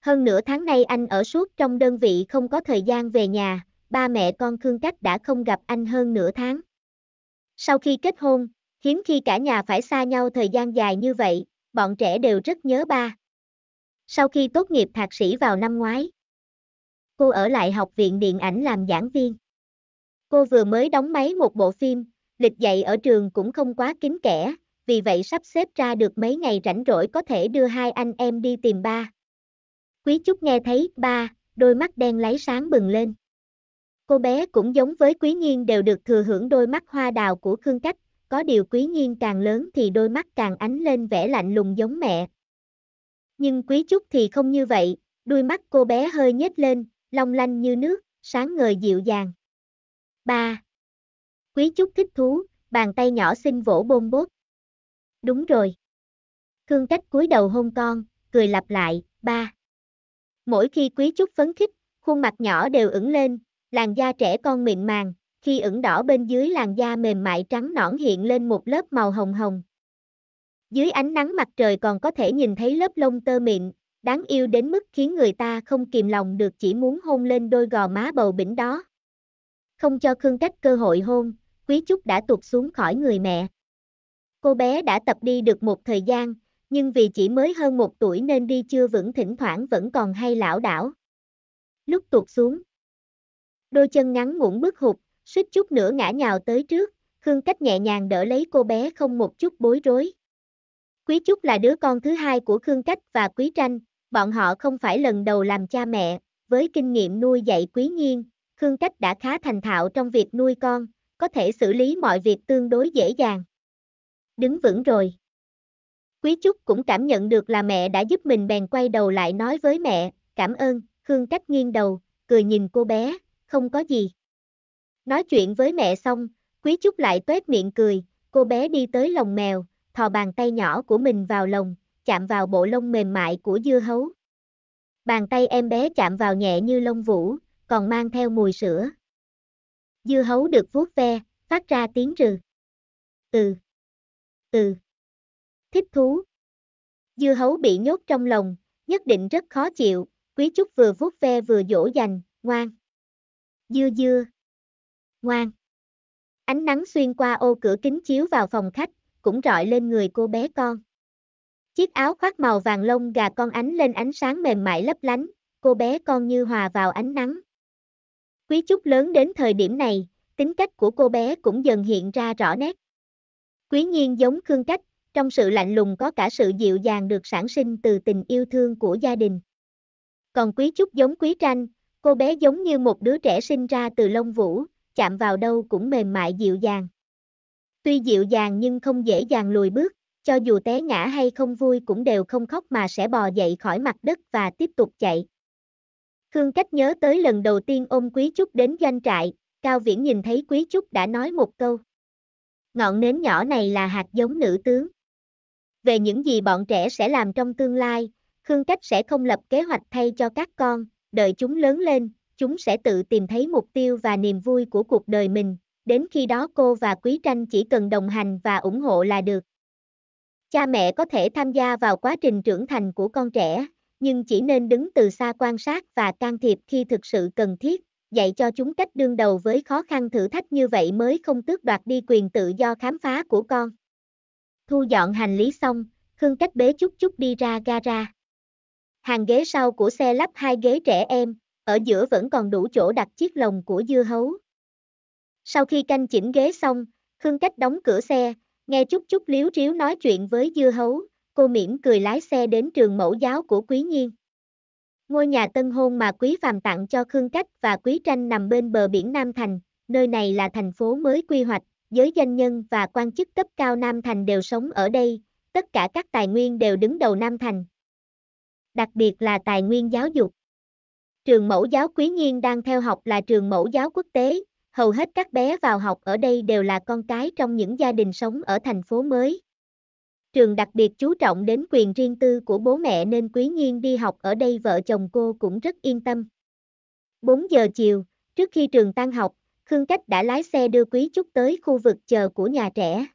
Hơn nửa tháng nay anh ở suốt trong đơn vị không có thời gian về nhà, ba mẹ con Khương Cách đã không gặp anh hơn nửa tháng. Sau khi kết hôn, hiếm khi cả nhà phải xa nhau thời gian dài như vậy, bọn trẻ đều rất nhớ ba. Sau khi tốt nghiệp thạc sĩ vào năm ngoái, cô ở lại học viện điện ảnh làm giảng viên. Cô vừa mới đóng máy một bộ phim, lịch dạy ở trường cũng không quá kín kẽ, vì vậy sắp xếp ra được mấy ngày rảnh rỗi có thể đưa hai anh em đi tìm ba. Quý Trúc nghe thấy ba, đôi mắt đen lấy sáng bừng lên. Cô bé cũng giống với Quý Nhiên đều được thừa hưởng đôi mắt hoa đào của Khương Cách, có điều Quý Nhiên càng lớn thì đôi mắt càng ánh lên vẻ lạnh lùng giống mẹ. Nhưng Quý Trúc thì không như vậy, đôi mắt cô bé hơi nhếch lên, long lanh như nước, sáng ngời dịu dàng. 3. Quý Trúc thích thú, bàn tay nhỏ xinh vỗ bôn bốt. Đúng rồi. Khương Cách cúi đầu hôn con, cười lặp lại, ba. Mỗi khi Quý Trúc phấn khích, khuôn mặt nhỏ đều ửng lên, làn da trẻ con mịn màng, khi ửng đỏ bên dưới làn da mềm mại trắng nõn hiện lên một lớp màu hồng hồng. Dưới ánh nắng mặt trời còn có thể nhìn thấy lớp lông tơ mịn, đáng yêu đến mức khiến người ta không kìm lòng được chỉ muốn hôn lên đôi gò má bầu bỉnh đó. Không cho Khương Cách cơ hội hôn, Quý Trúc đã tuột xuống khỏi người mẹ. Cô bé đã tập đi được một thời gian, nhưng vì chỉ mới hơn một tuổi nên đi chưa vững thỉnh thoảng vẫn còn hay lảo đảo. Lúc tuột xuống, đôi chân ngắn ngủn bước hụt, suýt chút nữa ngã nhào tới trước, Khương Cách nhẹ nhàng đỡ lấy cô bé không một chút bối rối. Quý Trúc là đứa con thứ hai của Khương Cách và Quý Tranh, Bọn họ không phải lần đầu làm cha mẹ, với kinh nghiệm nuôi dạy quý nhiên, Khương Cách đã khá thành thạo trong việc nuôi con, có thể xử lý mọi việc tương đối dễ dàng. Đứng vững rồi. Quý Trúc cũng cảm nhận được là mẹ đã giúp mình bèn quay đầu lại nói với mẹ, cảm ơn, Khương Cách nghiêng đầu, cười nhìn cô bé, không có gì. Nói chuyện với mẹ xong, Quý Trúc lại tuét miệng cười, cô bé đi tới lồng mèo, thò bàn tay nhỏ của mình vào lồng, chạm vào bộ lông mềm mại của dưa hấu. Bàn tay em bé chạm vào nhẹ như lông vũ, còn mang theo mùi sữa. Dưa hấu được vuốt ve, phát ra tiếng rừ. Ừ. Ừ. Thích thú. Dưa hấu bị nhốt trong lồng, nhất định rất khó chịu, quý trúc vừa vuốt ve vừa dỗ dành, ngoan. Dưa dưa. Ngoan. Ánh nắng xuyên qua ô cửa kính chiếu vào phòng khách, cũng rọi lên người cô bé con. Chiếc áo khoác màu vàng lông gà con ánh lên ánh sáng mềm mại lấp lánh, cô bé con như hòa vào ánh nắng. Quý Trúc lớn đến thời điểm này, tính cách của cô bé cũng dần hiện ra rõ nét. Quý nhiên giống Khương Cách, trong sự lạnh lùng có cả sự dịu dàng được sản sinh từ tình yêu thương của gia đình. Còn Quý Trúc giống Quý Tranh, cô bé giống như một đứa trẻ sinh ra từ lông vũ, chạm vào đâu cũng mềm mại dịu dàng. Tuy dịu dàng nhưng không dễ dàng lùi bước. Cho dù té ngã hay không vui cũng đều không khóc mà sẽ bò dậy khỏi mặt đất và tiếp tục chạy. Khương Cách nhớ tới lần đầu tiên ôm Quý Trúc đến doanh trại, Cao Viễn nhìn thấy Quý Trúc đã nói một câu. Ngọn nến nhỏ này là hạt giống nữ tướng. Về những gì bọn trẻ sẽ làm trong tương lai, Khương Cách sẽ không lập kế hoạch thay cho các con, đợi chúng lớn lên, chúng sẽ tự tìm thấy mục tiêu và niềm vui của cuộc đời mình, đến khi đó cô và Quý Tranh chỉ cần đồng hành và ủng hộ là được. Cha mẹ có thể tham gia vào quá trình trưởng thành của con trẻ, nhưng chỉ nên đứng từ xa quan sát và can thiệp khi thực sự cần thiết, dạy cho chúng cách đương đầu với khó khăn thử thách như vậy mới không tước đoạt đi quyền tự do khám phá của con. Thu dọn hành lý xong, Khương cách bế chút chút đi ra gara. Hàng ghế sau của xe lắp hai ghế trẻ em, ở giữa vẫn còn đủ chỗ đặt chiếc lồng của dưa hấu. Sau khi canh chỉnh ghế xong, Khương cách đóng cửa xe, Nghe chút chút liếu riếu nói chuyện với dưa hấu, cô mỉm cười lái xe đến trường mẫu giáo của Quý Nhiên. Ngôi nhà tân hôn mà Quý Phạm tặng cho Khương Cách và Quý Tranh nằm bên bờ biển Nam Thành, nơi này là thành phố mới quy hoạch, giới doanh nhân và quan chức cấp cao Nam Thành đều sống ở đây, tất cả các tài nguyên đều đứng đầu Nam Thành. Đặc biệt là tài nguyên giáo dục. Trường mẫu giáo Quý Nhiên đang theo học là trường mẫu giáo quốc tế, hầu hết các bé vào học ở đây đều là con cái trong những gia đình sống ở thành phố mới. Trường đặc biệt chú trọng đến quyền riêng tư của bố mẹ nên Quý Nhiên đi học ở đây vợ chồng cô cũng rất yên tâm. 4 giờ chiều, trước khi trường tan học, Khương Cách đã lái xe đưa Quý Trúc tới khu vực chờ của nhà trẻ.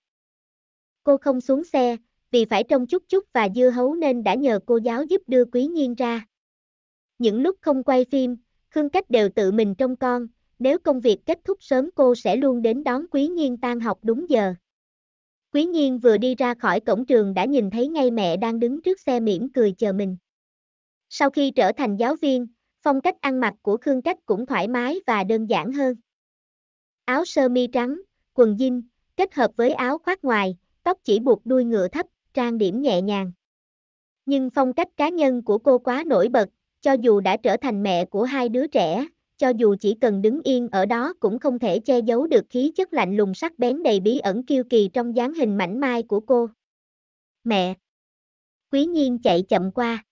Cô không xuống xe, vì phải trông Trúc Trúc và Dưa Hấu nên đã nhờ cô giáo giúp đưa Quý Nhiên ra. Những lúc không quay phim, Khương Cách đều tự mình trông con, nếu công việc kết thúc sớm cô sẽ luôn đến đón Quý Nhiên tan học đúng giờ. Quý Nhiên vừa đi ra khỏi cổng trường đã nhìn thấy ngay mẹ đang đứng trước xe mỉm cười chờ mình. Sau khi trở thành giáo viên, phong cách ăn mặc của Khương Cách cũng thoải mái và đơn giản hơn. Áo sơ mi trắng, quần jean, kết hợp với áo khoác ngoài, tóc chỉ buộc đuôi ngựa thấp, trang điểm nhẹ nhàng. Nhưng phong cách cá nhân của cô quá nổi bật, cho dù đã trở thành mẹ của hai đứa trẻ, cho dù chỉ cần đứng yên ở đó cũng không thể che giấu được khí chất lạnh lùng sắc bén đầy bí ẩn kiêu kỳ trong dáng hình mảnh mai của cô. Mẹ! Quý nhiên chạy chậm qua.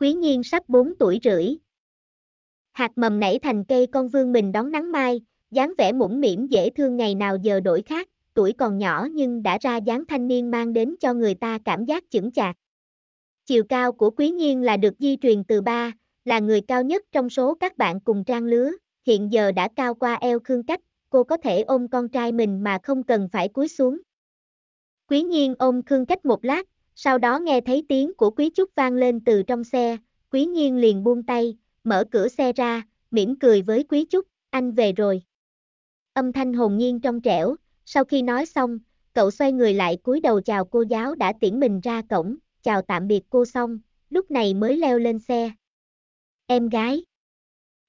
Quý nhiên sắp 4 tuổi rưỡi. Hạt mầm nảy thành cây con vương mình đón nắng mai, dáng vẻ mũm mỉm dễ thương ngày nào giờ đổi khác, tuổi còn nhỏ nhưng đã ra dáng thanh niên mang đến cho người ta cảm giác chững chạc. Chiều cao của quý nhiên là được di truyền từ ba, là người cao nhất trong số các bạn cùng trang lứa, hiện giờ đã cao qua eo Khương Cách, cô có thể ôm con trai mình mà không cần phải cúi xuống. Quý nhiên ôm Khương Cách một lát, sau đó nghe thấy tiếng của Quý Trúc vang lên từ trong xe, Quý nhiên liền buông tay, mở cửa xe ra, mỉm cười với Quý Trúc, anh về rồi. Âm thanh hồn nhiên trong trẻo, sau khi nói xong, cậu xoay người lại cúi đầu chào cô giáo đã tiễn mình ra cổng, chào tạm biệt cô xong, lúc này mới leo lên xe em gái.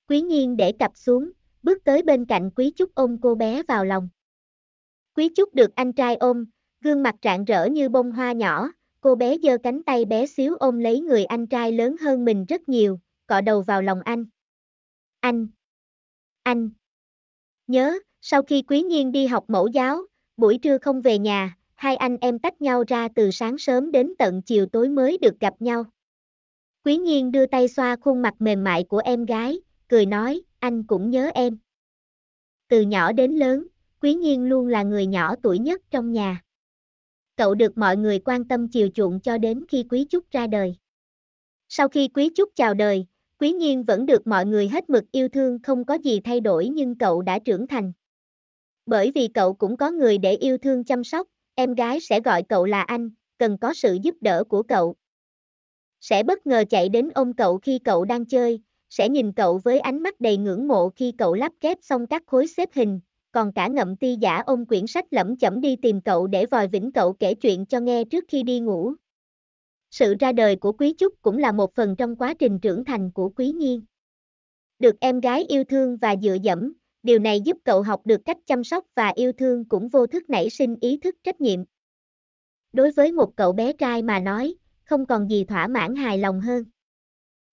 Quý nhiên để cặp xuống, bước tới bên cạnh Quý Trúc ôm cô bé vào lòng. Quý Trúc được anh trai ôm, gương mặt rạng rỡ như bông hoa nhỏ, cô bé giơ cánh tay bé xíu ôm lấy người anh trai lớn hơn mình rất nhiều, cọ đầu vào lòng anh. Anh! Anh! Nhớ, sau khi Quý Nhiên đi học mẫu giáo, buổi trưa không về nhà, hai anh em tách nhau ra từ sáng sớm đến tận chiều tối mới được gặp nhau. Quý nhiên đưa tay xoa khuôn mặt mềm mại của em gái, cười nói, anh cũng nhớ em. Từ nhỏ đến lớn, quý nhiên luôn là người nhỏ tuổi nhất trong nhà. Cậu được mọi người quan tâm chiều chuộng cho đến khi quý trúc ra đời. Sau khi quý trúc chào đời, quý nhiên vẫn được mọi người hết mực yêu thương không có gì thay đổi nhưng cậu đã trưởng thành. Bởi vì cậu cũng có người để yêu thương chăm sóc, em gái sẽ gọi cậu là anh, cần có sự giúp đỡ của cậu. Sẽ bất ngờ chạy đến ôm cậu khi cậu đang chơi, sẽ nhìn cậu với ánh mắt đầy ngưỡng mộ khi cậu lắp ghép xong các khối xếp hình, còn cả ngậm ti giả ôm quyển sách lẩm chẩm đi tìm cậu để vòi vĩnh cậu kể chuyện cho nghe trước khi đi ngủ. Sự ra đời của Quý Trúc cũng là một phần trong quá trình trưởng thành của Quý Nhiên. Được em gái yêu thương và dựa dẫm, điều này giúp cậu học được cách chăm sóc và yêu thương cũng vô thức nảy sinh ý thức trách nhiệm. Đối với một cậu bé trai mà nói, không còn gì thỏa mãn hài lòng hơn.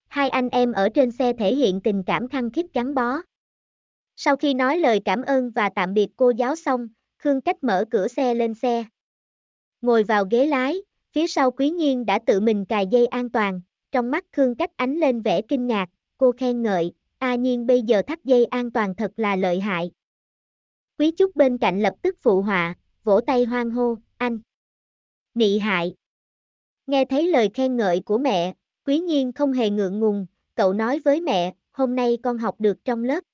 Hai anh em ở trên xe thể hiện tình cảm khăng khít gắn bó. Sau khi nói lời cảm ơn và tạm biệt cô giáo xong, Khương Cách mở cửa xe lên xe. Ngồi vào ghế lái, phía sau Quý Nhiên đã tự mình cài dây an toàn, trong mắt Khương Cách ánh lên vẻ kinh ngạc, cô khen ngợi, A Nhiên bây giờ thắt dây an toàn thật là lợi hại. Quý Trúc bên cạnh lập tức phụ họa, vỗ tay hoang hô, anh. Nị hại. Nghe thấy lời khen ngợi của mẹ, quý nhiên không hề ngượng ngùng, cậu nói với mẹ, hôm nay con học được trong lớp.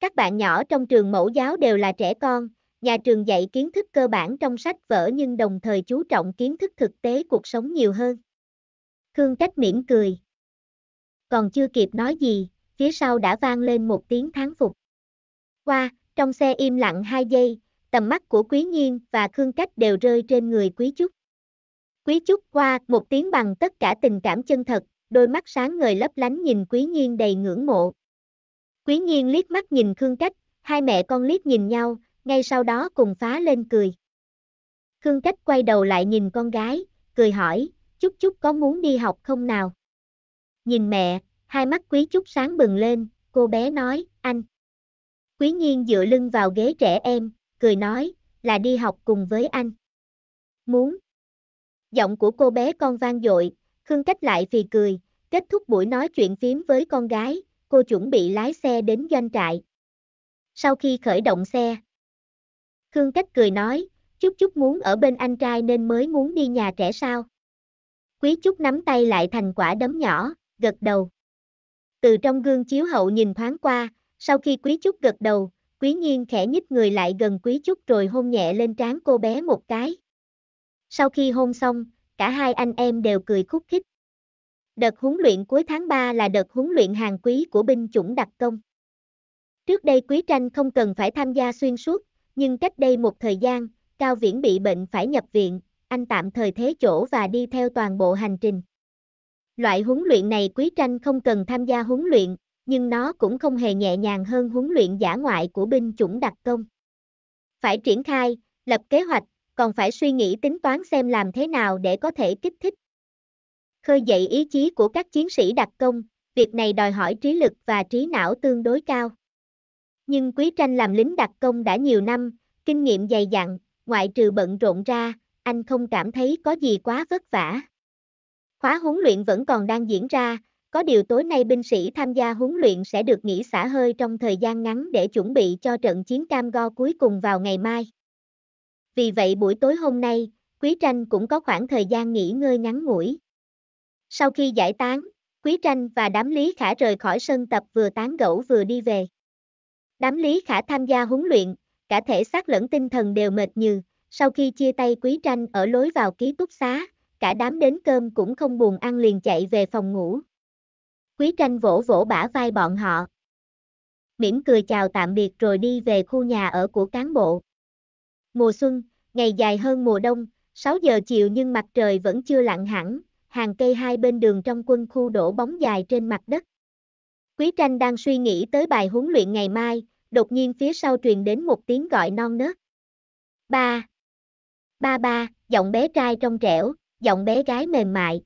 Các bạn nhỏ trong trường mẫu giáo đều là trẻ con, nhà trường dạy kiến thức cơ bản trong sách vở nhưng đồng thời chú trọng kiến thức thực tế cuộc sống nhiều hơn. Khương Cách mỉm cười. Còn chưa kịp nói gì, phía sau đã vang lên một tiếng thán phục. Qua, trong xe im lặng 2 giây, tầm mắt của Quý Nhiên và Khương Cách đều rơi trên người Quý Trúc. Quý Chúc qua một tiếng bằng tất cả tình cảm chân thật, đôi mắt sáng ngời lấp lánh nhìn Quý Nhiên đầy ngưỡng mộ. Quý Nhiên liếc mắt nhìn Khương Cách, hai mẹ con liếc nhìn nhau, ngay sau đó cùng phá lên cười. Khương Cách quay đầu lại nhìn con gái, cười hỏi, Chúc Chúc có muốn đi học không nào? Nhìn mẹ, hai mắt Quý Chúc sáng bừng lên, cô bé nói, anh. Quý Nhiên dựa lưng vào ghế trẻ em, cười nói, là đi học cùng với anh. Muốn, Giọng của cô bé con vang dội, Khương Cách lại phì cười, kết thúc buổi nói chuyện phím với con gái, cô chuẩn bị lái xe đến doanh trại. Sau khi khởi động xe, Khương Cách cười nói, Chúc Chúc muốn ở bên anh trai nên mới muốn đi nhà trẻ sao. Quý Chúc nắm tay lại thành quả đấm nhỏ, gật đầu. Từ trong gương chiếu hậu nhìn thoáng qua, sau khi Quý Chúc gật đầu, Quý Nhiên khẽ nhích người lại gần Quý Chúc rồi hôn nhẹ lên trán cô bé một cái. Sau khi hôn xong, cả hai anh em đều cười khúc khích. Đợt huấn luyện cuối tháng 3 là đợt huấn luyện hàng quý của binh chủng đặc công. Trước đây Quý Tranh không cần phải tham gia xuyên suốt, nhưng cách đây một thời gian, Cao Viễn bị bệnh phải nhập viện, anh tạm thời thế chỗ và đi theo toàn bộ hành trình. Loại huấn luyện này Quý Tranh không cần tham gia huấn luyện, nhưng nó cũng không hề nhẹ nhàng hơn huấn luyện giả ngoại của binh chủng đặc công. Phải triển khai, lập kế hoạch, còn phải suy nghĩ tính toán xem làm thế nào để có thể kích thích. Khơi dậy ý chí của các chiến sĩ đặc công, việc này đòi hỏi trí lực và trí não tương đối cao. Nhưng Quý Tranh làm lính đặc công đã nhiều năm, kinh nghiệm dày dặn, ngoại trừ bận rộn ra, anh không cảm thấy có gì quá vất vả. Khóa huấn luyện vẫn còn đang diễn ra, có điều tối nay binh sĩ tham gia huấn luyện sẽ được nghỉ xả hơi trong thời gian ngắn để chuẩn bị cho trận chiến cam go cuối cùng vào ngày mai. Vì vậy buổi tối hôm nay, Quý Tranh cũng có khoảng thời gian nghỉ ngơi ngắn ngủi. Sau khi giải tán, Quý Tranh và đám Lý Khả rời khỏi sân tập vừa tán gẫu vừa đi về. Đám Lý Khả tham gia huấn luyện, cả thể xác lẫn tinh thần đều mệt như. sau khi chia tay Quý Tranh ở lối vào ký túc xá, cả đám đến cơm cũng không buồn ăn liền chạy về phòng ngủ. Quý Tranh vỗ vỗ bả vai bọn họ. Mỉm cười chào tạm biệt rồi đi về khu nhà ở của cán bộ. Mùa xuân, ngày dài hơn mùa đông, 6 giờ chiều nhưng mặt trời vẫn chưa lặn hẳn, hàng cây hai bên đường trong quân khu đổ bóng dài trên mặt đất. Quý tranh đang suy nghĩ tới bài huấn luyện ngày mai, đột nhiên phía sau truyền đến một tiếng gọi non nớt. Ba. Ba ba, giọng bé trai trong trẻo, giọng bé gái mềm mại.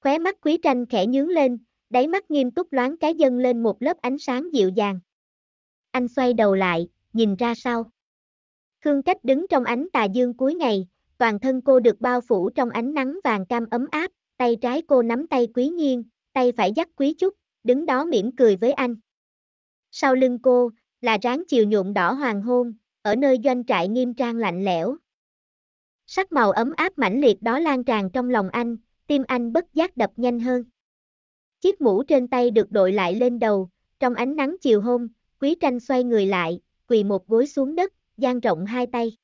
Khóe mắt quý tranh khẽ nhướng lên, đáy mắt nghiêm túc loáng cái dân lên một lớp ánh sáng dịu dàng. Anh xoay đầu lại, nhìn ra sau. Khương Cách đứng trong ánh tà dương cuối ngày, toàn thân cô được bao phủ trong ánh nắng vàng cam ấm áp, tay trái cô nắm tay quý nhiên, tay phải dắt quý chút, đứng đó mỉm cười với anh. Sau lưng cô, là ráng chiều nhuộm đỏ hoàng hôn, ở nơi doanh trại nghiêm trang lạnh lẽo. Sắc màu ấm áp mãnh liệt đó lan tràn trong lòng anh, tim anh bất giác đập nhanh hơn. Chiếc mũ trên tay được đội lại lên đầu, trong ánh nắng chiều hôm, Quý Tranh xoay người lại, quỳ một gối xuống đất, dang rộng hai tay.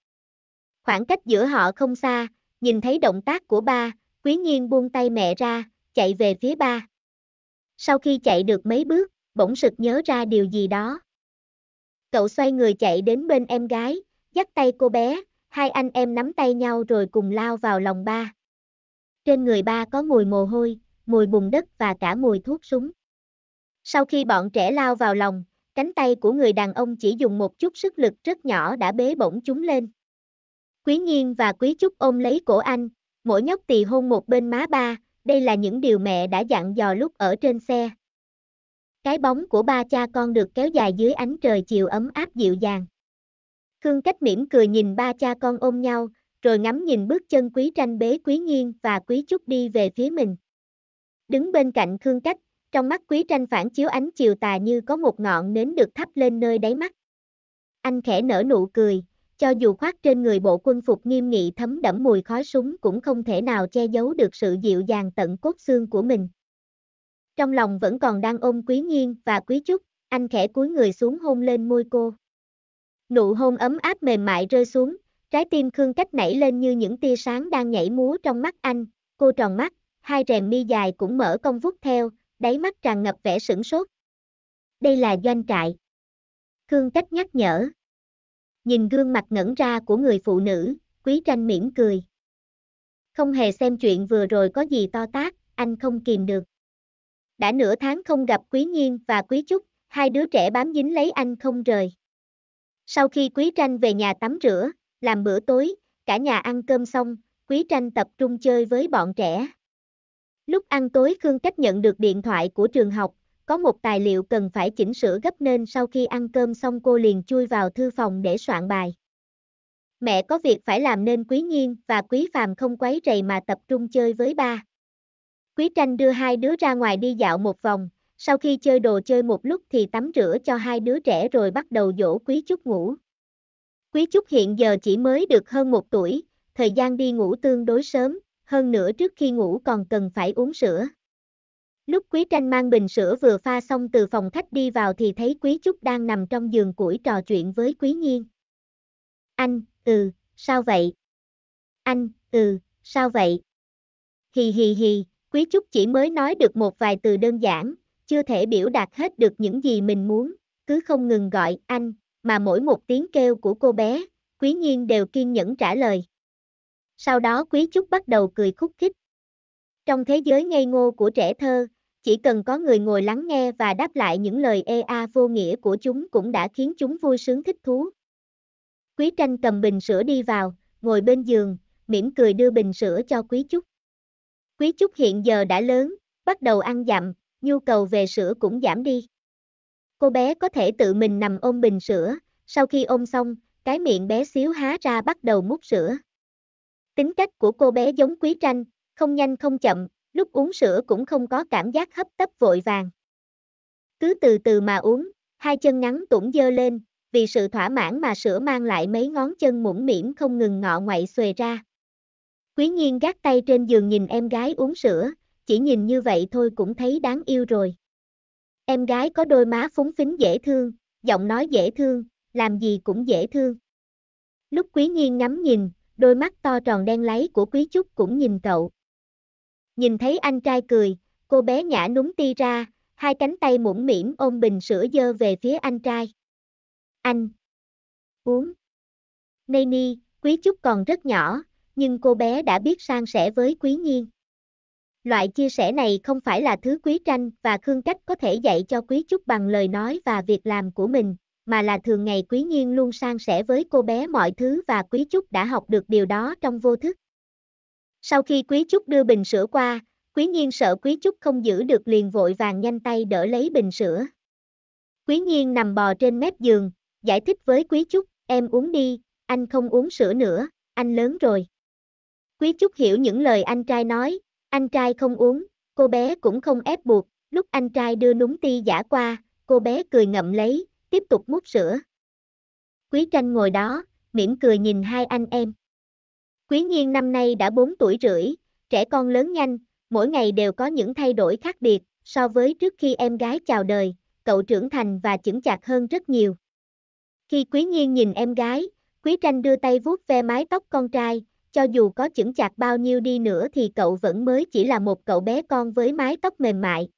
Khoảng cách giữa họ không xa, nhìn thấy động tác của ba, quý nhiên buông tay mẹ ra, chạy về phía ba. Sau khi chạy được mấy bước, bỗng sực nhớ ra điều gì đó. Cậu xoay người chạy đến bên em gái, dắt tay cô bé, hai anh em nắm tay nhau rồi cùng lao vào lòng ba. Trên người ba có mùi mồ hôi, mùi bùn đất và cả mùi thuốc súng. Sau khi bọn trẻ lao vào lòng, cánh tay của người đàn ông chỉ dùng một chút sức lực rất nhỏ đã bế bổng chúng lên. Quý nhiên và quý trúc ôm lấy cổ anh, mỗi nhóc tì hôn một bên má ba, đây là những điều mẹ đã dặn dò lúc ở trên xe. Cái bóng của ba cha con được kéo dài dưới ánh trời chiều ấm áp dịu dàng. Khương cách mỉm cười nhìn ba cha con ôm nhau, rồi ngắm nhìn bước chân quý tranh bế quý Nhiên và quý trúc đi về phía mình. Đứng bên cạnh Khương cách, trong mắt quý tranh phản chiếu ánh chiều tà như có một ngọn nến được thắp lên nơi đáy mắt. Anh khẽ nở nụ cười, cho dù khoác trên người bộ quân phục nghiêm nghị thấm đẫm mùi khói súng cũng không thể nào che giấu được sự dịu dàng tận cốt xương của mình. Trong lòng vẫn còn đang ôm quý nghiên và quý trúc, anh khẽ cúi người xuống hôn lên môi cô. Nụ hôn ấm áp mềm mại rơi xuống, trái tim Khương Cách nảy lên như những tia sáng đang nhảy múa trong mắt anh, cô tròn mắt, hai rèm mi dài cũng mở cong vút theo, đáy mắt tràn ngập vẻ sửng sốt. Đây là doanh trại. Khương cách nhắc nhở. Nhìn gương mặt ngẩn ra của người phụ nữ, quý tranh mỉm cười. Không hề xem chuyện vừa rồi có gì to tác, anh không kìm được. Đã nửa tháng không gặp quý nhiên và quý trúc, hai đứa trẻ bám dính lấy anh không rời. Sau khi quý tranh về nhà tắm rửa, làm bữa tối, cả nhà ăn cơm xong, quý tranh tập trung chơi với bọn trẻ. Lúc ăn tối Khương Cách nhận được điện thoại của trường học, có một tài liệu cần phải chỉnh sửa gấp nên sau khi ăn cơm xong cô liền chui vào thư phòng để soạn bài. Mẹ có việc phải làm nên Quý Nhiên và Quý Phàm không quấy rầy mà tập trung chơi với ba. Quý Tranh đưa hai đứa ra ngoài đi dạo một vòng, sau khi chơi đồ chơi một lúc thì tắm rửa cho hai đứa trẻ rồi bắt đầu dỗ Quý Trúc ngủ. Quý Trúc hiện giờ chỉ mới được hơn một tuổi, thời gian đi ngủ tương đối sớm, hơn nữa trước khi ngủ còn cần phải uống sữa. Lúc Quý Tranh mang bình sữa vừa pha xong từ phòng khách đi vào thì thấy Quý Trúc đang nằm trong giường củi trò chuyện với Quý Nhiên. Anh, ừ, sao vậy? Anh, ừ, sao vậy? Hì hì hì, Quý Trúc chỉ mới nói được một vài từ đơn giản, chưa thể biểu đạt hết được những gì mình muốn, cứ không ngừng gọi anh, mà mỗi một tiếng kêu của cô bé, Quý Nhiên đều kiên nhẫn trả lời sau đó Quý Trúc bắt đầu cười khúc khích. Trong thế giới ngây ngô của trẻ thơ, chỉ cần có người ngồi lắng nghe và đáp lại những lời ê a vô nghĩa của chúng cũng đã khiến chúng vui sướng thích thú. Quý Tranh cầm bình sữa đi vào, ngồi bên giường, mỉm cười đưa bình sữa cho Quý Trúc. Quý Trúc hiện giờ đã lớn, bắt đầu ăn dặm, nhu cầu về sữa cũng giảm đi. Cô bé có thể tự mình nằm ôm bình sữa, sau khi ôm xong, cái miệng bé xíu há ra bắt đầu mút sữa. Tính cách của cô bé giống quý tranh, không nhanh không chậm, lúc uống sữa cũng không có cảm giác hấp tấp vội vàng. Cứ từ từ mà uống, hai chân ngắn tủng dơ lên, vì sự thỏa mãn mà sữa mang lại mấy ngón chân mũm mỉm không ngừng ngọ ngoại xuề ra. Quý nhiên gác tay trên giường nhìn em gái uống sữa, chỉ nhìn như vậy thôi cũng thấy đáng yêu rồi. Em gái có đôi má phúng phính dễ thương, giọng nói dễ thương, làm gì cũng dễ thương. Lúc quý nhiên ngắm nhìn, đôi mắt to tròn đen láy của Quý Trúc cũng nhìn cậu. Nhìn thấy anh trai cười, cô bé nhã núng ti ra, hai cánh tay mũm mỉm ôm bình sữa dơ về phía anh trai. Anh! Uống! ni, Quý Trúc còn rất nhỏ, nhưng cô bé đã biết sang sẻ với Quý Nhiên. Loại chia sẻ này không phải là thứ Quý Tranh và Khương Cách có thể dạy cho Quý Trúc bằng lời nói và việc làm của mình, mà là thường ngày quý nhiên luôn sang sẻ với cô bé mọi thứ và quý trúc đã học được điều đó trong vô thức. Sau khi quý trúc đưa bình sữa qua, quý nhiên sợ quý trúc không giữ được liền vội vàng nhanh tay đỡ lấy bình sữa. Quý nhiên nằm bò trên mép giường, giải thích với quý trúc, em uống đi, anh không uống sữa nữa, anh lớn rồi. Quý trúc hiểu những lời anh trai nói, anh trai không uống, cô bé cũng không ép buộc, lúc anh trai đưa núng ti giả qua, cô bé cười ngậm lấy, tiếp tục mút sữa. Quý tranh ngồi đó, mỉm cười nhìn hai anh em. Quý nhiên năm nay đã 4 tuổi rưỡi, trẻ con lớn nhanh, mỗi ngày đều có những thay đổi khác biệt, so với trước khi em gái chào đời, cậu trưởng thành và chững chạc hơn rất nhiều. Khi quý nhiên nhìn em gái, quý tranh đưa tay vuốt ve mái tóc con trai, cho dù có chững chạc bao nhiêu đi nữa thì cậu vẫn mới chỉ là một cậu bé con với mái tóc mềm mại.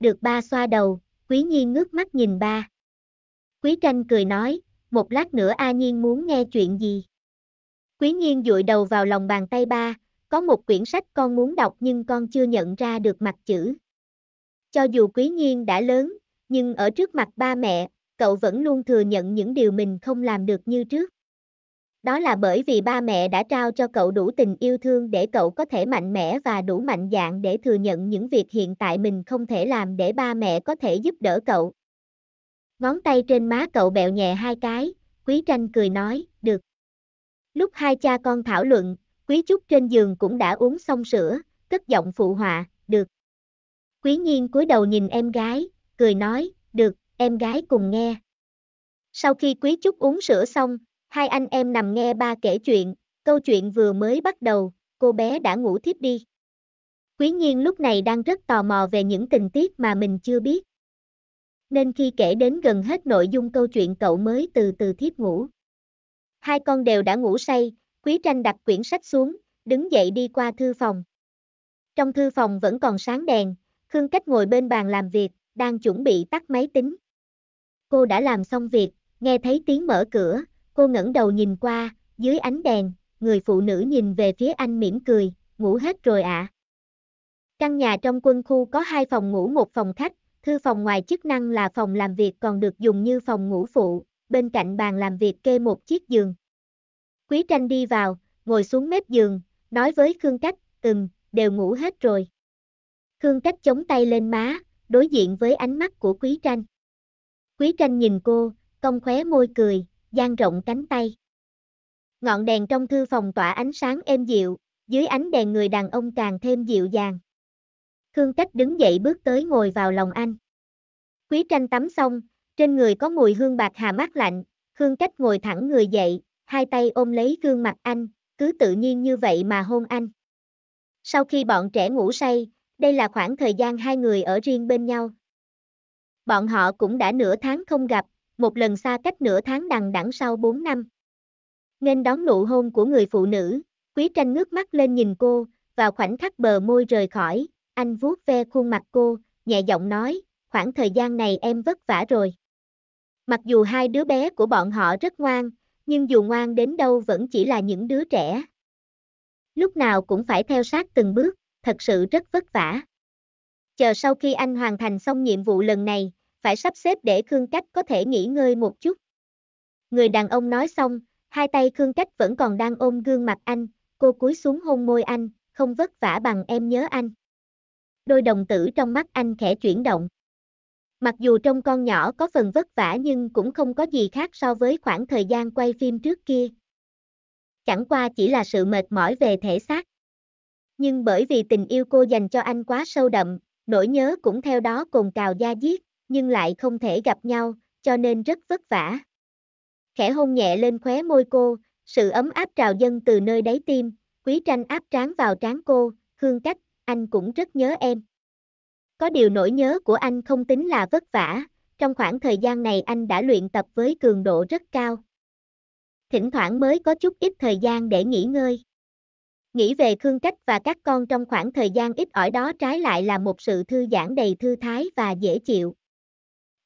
Được ba xoa đầu, quý nhiên ngước mắt nhìn ba. Quý tranh cười nói, một lát nữa A Nhiên muốn nghe chuyện gì? Quý Nhiên dụi đầu vào lòng bàn tay ba, có một quyển sách con muốn đọc nhưng con chưa nhận ra được mặt chữ. Cho dù Quý Nhiên đã lớn, nhưng ở trước mặt ba mẹ, cậu vẫn luôn thừa nhận những điều mình không làm được như trước. Đó là bởi vì ba mẹ đã trao cho cậu đủ tình yêu thương để cậu có thể mạnh mẽ và đủ mạnh dạng để thừa nhận những việc hiện tại mình không thể làm để ba mẹ có thể giúp đỡ cậu. Ngón tay trên má cậu bẹo nhẹ hai cái, Quý Tranh cười nói, được. Lúc hai cha con thảo luận, Quý Trúc trên giường cũng đã uống xong sữa, cất giọng phụ họa, được. Quý Nhiên cúi đầu nhìn em gái, cười nói, được, em gái cùng nghe. Sau khi Quý Trúc uống sữa xong, hai anh em nằm nghe ba kể chuyện, câu chuyện vừa mới bắt đầu, cô bé đã ngủ thiếp đi. Quý Nhiên lúc này đang rất tò mò về những tình tiết mà mình chưa biết nên khi kể đến gần hết nội dung câu chuyện cậu mới từ từ thiếp ngủ. Hai con đều đã ngủ say, Quý Tranh đặt quyển sách xuống, đứng dậy đi qua thư phòng. Trong thư phòng vẫn còn sáng đèn, Khương Cách ngồi bên bàn làm việc, đang chuẩn bị tắt máy tính. Cô đã làm xong việc, nghe thấy tiếng mở cửa, cô ngẩng đầu nhìn qua, dưới ánh đèn, người phụ nữ nhìn về phía anh mỉm cười, ngủ hết rồi ạ. À. Căn nhà trong quân khu có hai phòng ngủ một phòng khách, Thư phòng ngoài chức năng là phòng làm việc còn được dùng như phòng ngủ phụ, bên cạnh bàn làm việc kê một chiếc giường. Quý tranh đi vào, ngồi xuống mép giường, nói với Khương Cách, ừm, đều ngủ hết rồi. Khương Cách chống tay lên má, đối diện với ánh mắt của Quý tranh. Quý tranh nhìn cô, cong khóe môi cười, dang rộng cánh tay. Ngọn đèn trong thư phòng tỏa ánh sáng êm dịu, dưới ánh đèn người đàn ông càng thêm dịu dàng. Khương cách đứng dậy bước tới ngồi vào lòng anh. Quý tranh tắm xong, trên người có mùi hương bạc hà mát lạnh, Khương cách ngồi thẳng người dậy, hai tay ôm lấy gương mặt anh, cứ tự nhiên như vậy mà hôn anh. Sau khi bọn trẻ ngủ say, đây là khoảng thời gian hai người ở riêng bên nhau. Bọn họ cũng đã nửa tháng không gặp, một lần xa cách nửa tháng đằng đẵng sau 4 năm. Nên đón nụ hôn của người phụ nữ, quý tranh ngước mắt lên nhìn cô, vào khoảnh khắc bờ môi rời khỏi, anh vuốt ve khuôn mặt cô, nhẹ giọng nói, khoảng thời gian này em vất vả rồi. Mặc dù hai đứa bé của bọn họ rất ngoan, nhưng dù ngoan đến đâu vẫn chỉ là những đứa trẻ. Lúc nào cũng phải theo sát từng bước, thật sự rất vất vả. Chờ sau khi anh hoàn thành xong nhiệm vụ lần này, phải sắp xếp để Khương Cách có thể nghỉ ngơi một chút. Người đàn ông nói xong, hai tay Khương Cách vẫn còn đang ôm gương mặt anh, cô cúi xuống hôn môi anh, không vất vả bằng em nhớ anh đôi đồng tử trong mắt anh khẽ chuyển động. Mặc dù trong con nhỏ có phần vất vả nhưng cũng không có gì khác so với khoảng thời gian quay phim trước kia. Chẳng qua chỉ là sự mệt mỏi về thể xác. Nhưng bởi vì tình yêu cô dành cho anh quá sâu đậm, nỗi nhớ cũng theo đó cồn cào da diết, nhưng lại không thể gặp nhau, cho nên rất vất vả. Khẽ hôn nhẹ lên khóe môi cô, sự ấm áp trào dâng từ nơi đáy tim, quý tranh áp trán vào trán cô, hương cách anh cũng rất nhớ em. Có điều nỗi nhớ của anh không tính là vất vả, trong khoảng thời gian này anh đã luyện tập với cường độ rất cao. Thỉnh thoảng mới có chút ít thời gian để nghỉ ngơi. Nghĩ về Khương Cách và các con trong khoảng thời gian ít ỏi đó trái lại là một sự thư giãn đầy thư thái và dễ chịu.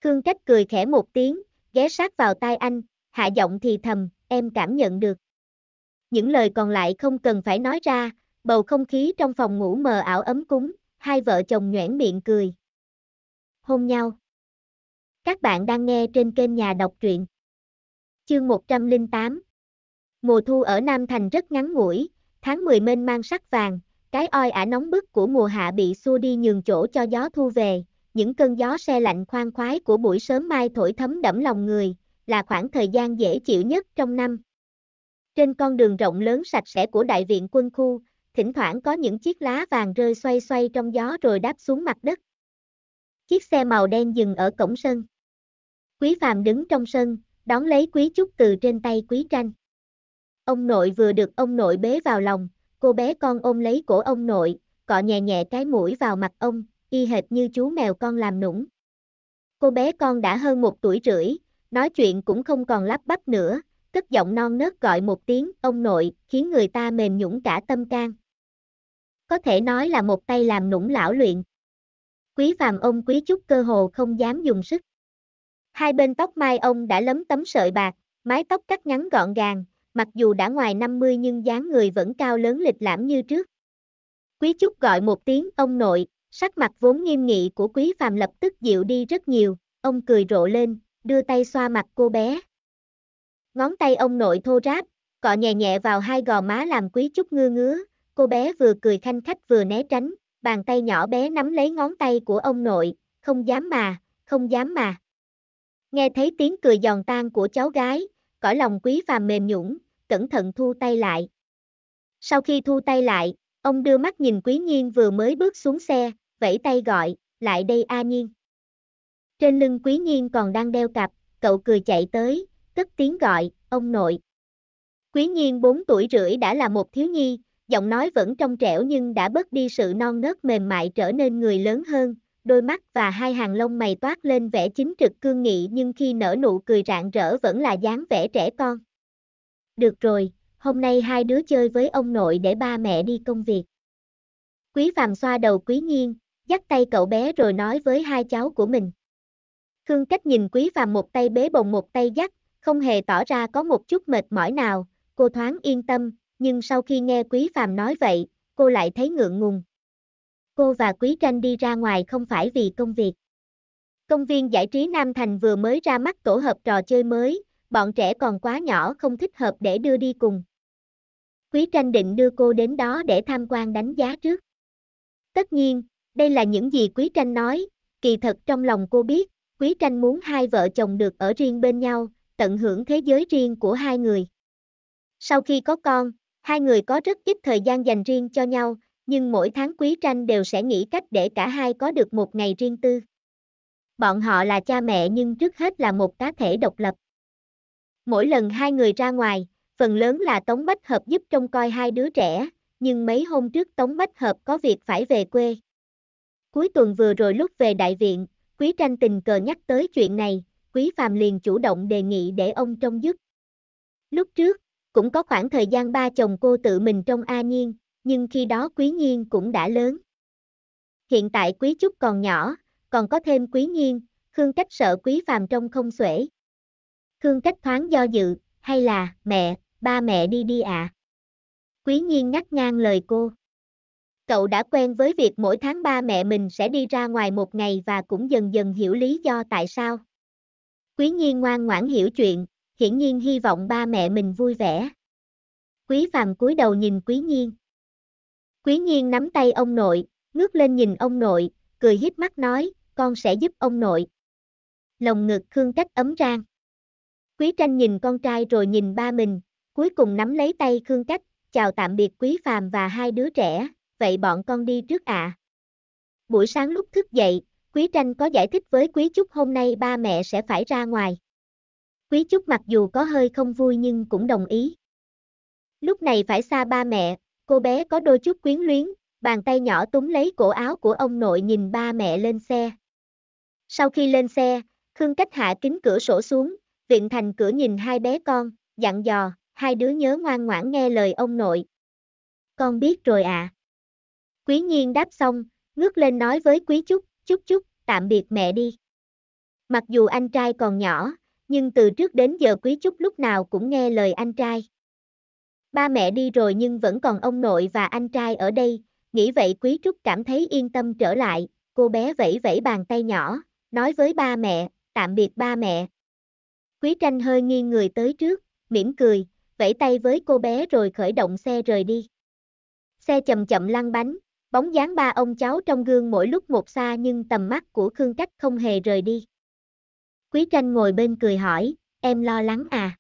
Khương Cách cười khẽ một tiếng, ghé sát vào tai anh, hạ giọng thì thầm, em cảm nhận được. Những lời còn lại không cần phải nói ra, bầu không khí trong phòng ngủ mờ ảo ấm cúng, hai vợ chồng nhoẻn miệng cười. Hôn nhau. Các bạn đang nghe trên kênh Nhà đọc truyện. Chương 108 Mùa thu ở Nam Thành rất ngắn ngủi, tháng 10 mênh mang sắc vàng, cái oi ả nóng bức của mùa hạ bị xua đi nhường chỗ cho gió thu về, những cơn gió se lạnh khoan khoái của buổi sớm mai thổi thấm đẫm lòng người, là khoảng thời gian dễ chịu nhất trong năm. Trên con đường rộng lớn sạch sẽ của đại viện quân khu, thỉnh thoảng có những chiếc lá vàng rơi xoay xoay trong gió rồi đáp xuống mặt đất. Chiếc xe màu đen dừng ở cổng sân. Quý Phạm đứng trong sân, đón lấy Quý Trúc từ trên tay Quý Tranh. Ông nội vừa được ông nội bế vào lòng, cô bé con ôm lấy cổ ông nội, cọ nhẹ nhẹ cái mũi vào mặt ông, y hệt như chú mèo con làm nũng. Cô bé con đã hơn một tuổi rưỡi, nói chuyện cũng không còn lắp bắp nữa, cất giọng non nớt gọi một tiếng ông nội, khiến người ta mềm nhũng cả tâm can có thể nói là một tay làm nũng lão luyện. Quý phàm ông quý chút cơ hồ không dám dùng sức. Hai bên tóc mai ông đã lấm tấm sợi bạc, mái tóc cắt ngắn gọn gàng, mặc dù đã ngoài 50 nhưng dáng người vẫn cao lớn lịch lãm như trước. Quý Trúc gọi một tiếng ông nội, sắc mặt vốn nghiêm nghị của Quý Phàm lập tức dịu đi rất nhiều, ông cười rộ lên, đưa tay xoa mặt cô bé. Ngón tay ông nội thô ráp, cọ nhẹ nhẹ vào hai gò má làm Quý Trúc ngưa ngứa, Cô bé vừa cười thanh khách vừa né tránh, bàn tay nhỏ bé nắm lấy ngón tay của ông nội, không dám mà, không dám mà. Nghe thấy tiếng cười giòn tan của cháu gái, cõi lòng quý phàm mềm nhũng, cẩn thận thu tay lại. Sau khi thu tay lại, ông đưa mắt nhìn quý nhiên vừa mới bước xuống xe, vẫy tay gọi, lại đây A Nhiên. Trên lưng quý nhiên còn đang đeo cặp, cậu cười chạy tới, cất tiếng gọi, ông nội. Quý nhiên 4 tuổi rưỡi đã là một thiếu nhi, giọng nói vẫn trong trẻo nhưng đã bớt đi sự non nớt mềm mại trở nên người lớn hơn, đôi mắt và hai hàng lông mày toát lên vẻ chính trực cương nghị nhưng khi nở nụ cười rạng rỡ vẫn là dáng vẻ trẻ con. Được rồi, hôm nay hai đứa chơi với ông nội để ba mẹ đi công việc. Quý Phạm xoa đầu Quý Nhiên, dắt tay cậu bé rồi nói với hai cháu của mình. Khương Cách nhìn Quý Phạm một tay bế bồng một tay dắt, không hề tỏ ra có một chút mệt mỏi nào, cô thoáng yên tâm, nhưng sau khi nghe Quý Phàm nói vậy, cô lại thấy ngượng ngùng. Cô và Quý Tranh đi ra ngoài không phải vì công việc. Công viên giải trí Nam Thành vừa mới ra mắt tổ hợp trò chơi mới, bọn trẻ còn quá nhỏ không thích hợp để đưa đi cùng. Quý Tranh định đưa cô đến đó để tham quan đánh giá trước. Tất nhiên, đây là những gì Quý Tranh nói, kỳ thật trong lòng cô biết, Quý Tranh muốn hai vợ chồng được ở riêng bên nhau, tận hưởng thế giới riêng của hai người. Sau khi có con, Hai người có rất ít thời gian dành riêng cho nhau, nhưng mỗi tháng quý tranh đều sẽ nghĩ cách để cả hai có được một ngày riêng tư. Bọn họ là cha mẹ nhưng trước hết là một cá thể độc lập. Mỗi lần hai người ra ngoài, phần lớn là Tống Bách Hợp giúp trông coi hai đứa trẻ, nhưng mấy hôm trước Tống Bách Hợp có việc phải về quê. Cuối tuần vừa rồi lúc về đại viện, Quý Tranh tình cờ nhắc tới chuyện này, Quý Phạm liền chủ động đề nghị để ông trông giúp. Lúc trước, cũng có khoảng thời gian ba chồng cô tự mình trong A Nhiên, nhưng khi đó Quý Nhiên cũng đã lớn. Hiện tại Quý Trúc còn nhỏ, còn có thêm Quý Nhiên, Khương Cách sợ Quý Phàm trong không xuể. Khương Cách thoáng do dự, hay là, mẹ, ba mẹ đi đi ạ. À? Quý Nhiên ngắt ngang lời cô. Cậu đã quen với việc mỗi tháng ba mẹ mình sẽ đi ra ngoài một ngày và cũng dần dần hiểu lý do tại sao. Quý Nhiên ngoan ngoãn hiểu chuyện, hiển nhiên hy vọng ba mẹ mình vui vẻ. Quý phàm cúi đầu nhìn quý nhiên. Quý nhiên nắm tay ông nội, ngước lên nhìn ông nội, cười híp mắt nói, con sẽ giúp ông nội. Lòng ngực Khương Cách ấm rang. Quý tranh nhìn con trai rồi nhìn ba mình, cuối cùng nắm lấy tay Khương Cách, chào tạm biệt quý phàm và hai đứa trẻ, vậy bọn con đi trước ạ. À. Buổi sáng lúc thức dậy, Quý Tranh có giải thích với Quý Trúc hôm nay ba mẹ sẽ phải ra ngoài. Quý chút mặc dù có hơi không vui nhưng cũng đồng ý. Lúc này phải xa ba mẹ, cô bé có đôi chút quyến luyến, bàn tay nhỏ túm lấy cổ áo của ông nội nhìn ba mẹ lên xe. Sau khi lên xe, Khương Cách hạ kính cửa sổ xuống, viện thành cửa nhìn hai bé con, dặn dò, hai đứa nhớ ngoan ngoãn nghe lời ông nội. Con biết rồi ạ. À. Quý nhiên đáp xong, ngước lên nói với quý chút, chút chút, tạm biệt mẹ đi. Mặc dù anh trai còn nhỏ, nhưng từ trước đến giờ Quý Trúc lúc nào cũng nghe lời anh trai. Ba mẹ đi rồi nhưng vẫn còn ông nội và anh trai ở đây, nghĩ vậy Quý Trúc cảm thấy yên tâm trở lại, cô bé vẫy vẫy bàn tay nhỏ, nói với ba mẹ, tạm biệt ba mẹ. Quý Tranh hơi nghiêng người tới trước, mỉm cười, vẫy tay với cô bé rồi khởi động xe rời đi. Xe chậm chậm lăn bánh, bóng dáng ba ông cháu trong gương mỗi lúc một xa nhưng tầm mắt của Khương Cách không hề rời đi. Quý tranh ngồi bên cười hỏi, em lo lắng à?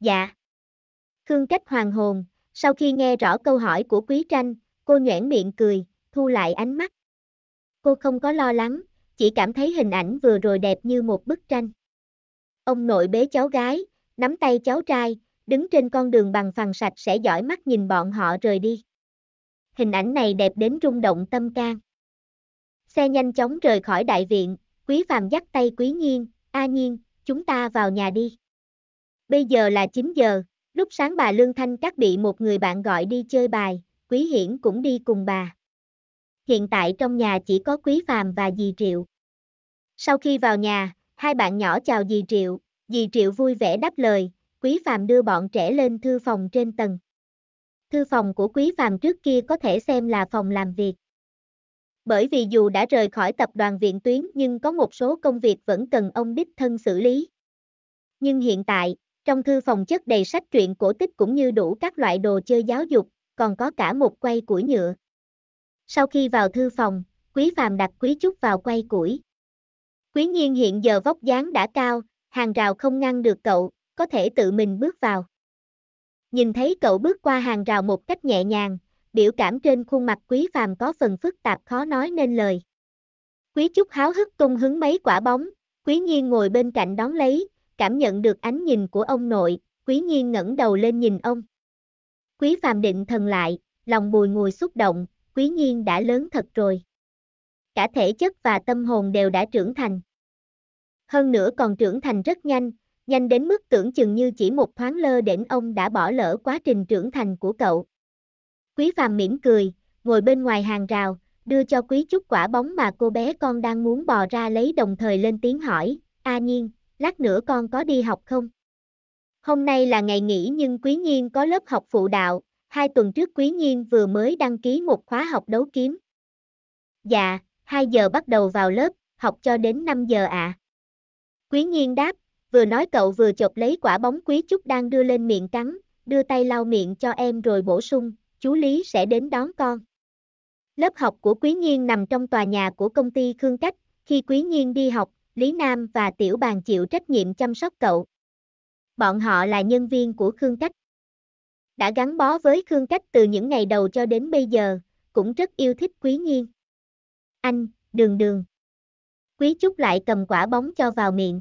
Dạ. Khương Cách hoàng hồn, sau khi nghe rõ câu hỏi của quý tranh, cô nhoẻn miệng cười, thu lại ánh mắt. Cô không có lo lắng, chỉ cảm thấy hình ảnh vừa rồi đẹp như một bức tranh. Ông nội bế cháu gái, nắm tay cháu trai, đứng trên con đường bằng phẳng sạch sẽ dõi mắt nhìn bọn họ rời đi. Hình ảnh này đẹp đến rung động tâm can. Xe nhanh chóng rời khỏi đại viện, Quý Phàm dắt tay Quý Nhiên, A Nhiên, chúng ta vào nhà đi. Bây giờ là 9 giờ, lúc sáng bà Lương Thanh Cát bị một người bạn gọi đi chơi bài, Quý Hiển cũng đi cùng bà. Hiện tại trong nhà chỉ có Quý Phàm và dì Triệu. Sau khi vào nhà, hai bạn nhỏ chào dì Triệu, dì Triệu vui vẻ đáp lời, Quý Phàm đưa bọn trẻ lên thư phòng trên tầng. Thư phòng của Quý Phàm trước kia có thể xem là phòng làm việc bởi vì dù đã rời khỏi tập đoàn viện tuyến nhưng có một số công việc vẫn cần ông đích thân xử lý. Nhưng hiện tại, trong thư phòng chất đầy sách truyện cổ tích cũng như đủ các loại đồ chơi giáo dục, còn có cả một quay củi nhựa. Sau khi vào thư phòng, Quý Phàm đặt Quý Trúc vào quay củi. Quý Nhiên hiện giờ vóc dáng đã cao, hàng rào không ngăn được cậu, có thể tự mình bước vào. Nhìn thấy cậu bước qua hàng rào một cách nhẹ nhàng, biểu cảm trên khuôn mặt quý phàm có phần phức tạp khó nói nên lời. Quý Trúc háo hức tung hứng mấy quả bóng, Quý Nhiên ngồi bên cạnh đón lấy, cảm nhận được ánh nhìn của ông nội, Quý Nhiên ngẩng đầu lên nhìn ông. Quý Phàm định thần lại, lòng bùi ngùi xúc động, Quý Nhiên đã lớn thật rồi. Cả thể chất và tâm hồn đều đã trưởng thành. Hơn nữa còn trưởng thành rất nhanh, nhanh đến mức tưởng chừng như chỉ một thoáng lơ đễnh ông đã bỏ lỡ quá trình trưởng thành của cậu. Quý Phàm mỉm cười, ngồi bên ngoài hàng rào, đưa cho Quý chút quả bóng mà cô bé con đang muốn bò ra lấy đồng thời lên tiếng hỏi, A Nhiên, lát nữa con có đi học không? Hôm nay là ngày nghỉ nhưng Quý Nhiên có lớp học phụ đạo, hai tuần trước Quý Nhiên vừa mới đăng ký một khóa học đấu kiếm. Dạ, 2 giờ bắt đầu vào lớp, học cho đến 5 giờ ạ. Quý Nhiên đáp, vừa nói cậu vừa chộp lấy quả bóng Quý chút đang đưa lên miệng cắn, đưa tay lau miệng cho em rồi bổ sung, chú Lý sẽ đến đón con. Lớp học của Quý Nhiên nằm trong tòa nhà của công ty Khương Cách, khi Quý Nhiên đi học, Lý Nam và Tiểu Bàn chịu trách nhiệm chăm sóc cậu. Bọn họ là nhân viên của Khương Cách. Đã gắn bó với Khương Cách từ những ngày đầu cho đến bây giờ, cũng rất yêu thích Quý Nhiên. Anh, đường đường. Quý Trúc lại cầm quả bóng cho vào miệng.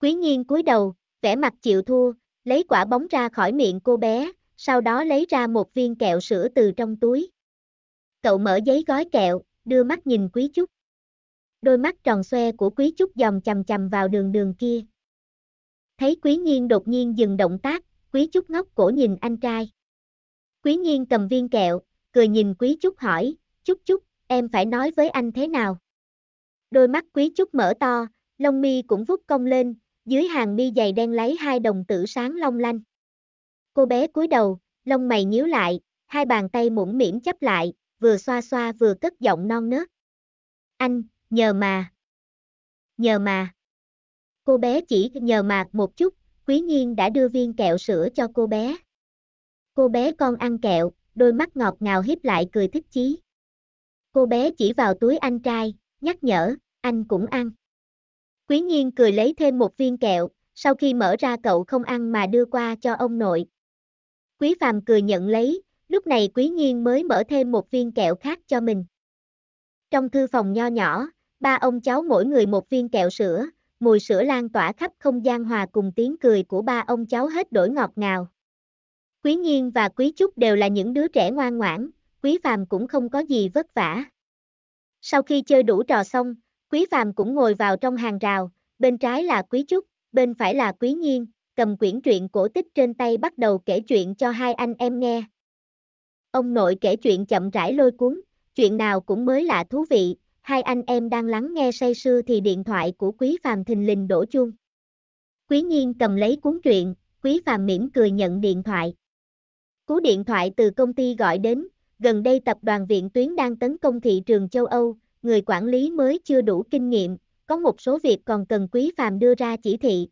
Quý Nhiên cúi đầu, vẻ mặt chịu thua, lấy quả bóng ra khỏi miệng cô bé, sau đó lấy ra một viên kẹo sữa từ trong túi. Cậu mở giấy gói kẹo, đưa mắt nhìn Quý Trúc. Đôi mắt tròn xoe của Quý Trúc dòng chầm chầm vào đường đường kia. Thấy Quý Nhiên đột nhiên dừng động tác, Quý Trúc ngóc cổ nhìn anh trai. Quý Nhiên cầm viên kẹo, cười nhìn Quý Trúc hỏi, Trúc Trúc, em phải nói với anh thế nào? Đôi mắt Quý Trúc mở to, lông mi cũng vút cong lên, dưới hàng mi dày đen lấy hai đồng tử sáng long lanh. Cô bé cúi đầu, lông mày nhíu lại, hai bàn tay mũm mỉm chấp lại, vừa xoa xoa vừa cất giọng non nớt. Anh, nhờ mà. Nhờ mà. Cô bé chỉ nhờ mạc một chút, quý nhiên đã đưa viên kẹo sữa cho cô bé. Cô bé con ăn kẹo, đôi mắt ngọt ngào hiếp lại cười thích chí. Cô bé chỉ vào túi anh trai, nhắc nhở, anh cũng ăn. Quý nhiên cười lấy thêm một viên kẹo, sau khi mở ra cậu không ăn mà đưa qua cho ông nội. Quý Phàm cười nhận lấy, lúc này Quý Nhiên mới mở thêm một viên kẹo khác cho mình. Trong thư phòng nho nhỏ, ba ông cháu mỗi người một viên kẹo sữa, mùi sữa lan tỏa khắp không gian hòa cùng tiếng cười của ba ông cháu hết đổi ngọt ngào. Quý Nhiên và Quý Trúc đều là những đứa trẻ ngoan ngoãn, Quý Phàm cũng không có gì vất vả. Sau khi chơi đủ trò xong, Quý Phàm cũng ngồi vào trong hàng rào, bên trái là Quý Trúc, bên phải là Quý Nhiên, cầm quyển truyện cổ tích trên tay bắt đầu kể chuyện cho hai anh em nghe. Ông nội kể chuyện chậm rãi lôi cuốn, chuyện nào cũng mới lạ thú vị, hai anh em đang lắng nghe say sưa thì điện thoại của Quý Phàm thình lình đổ chuông. Quý Nhiên cầm lấy cuốn truyện, Quý Phàm mỉm cười nhận điện thoại. Cú điện thoại từ công ty gọi đến, gần đây tập đoàn viện tuyến đang tấn công thị trường châu Âu, người quản lý mới chưa đủ kinh nghiệm, có một số việc còn cần Quý Phàm đưa ra chỉ thị,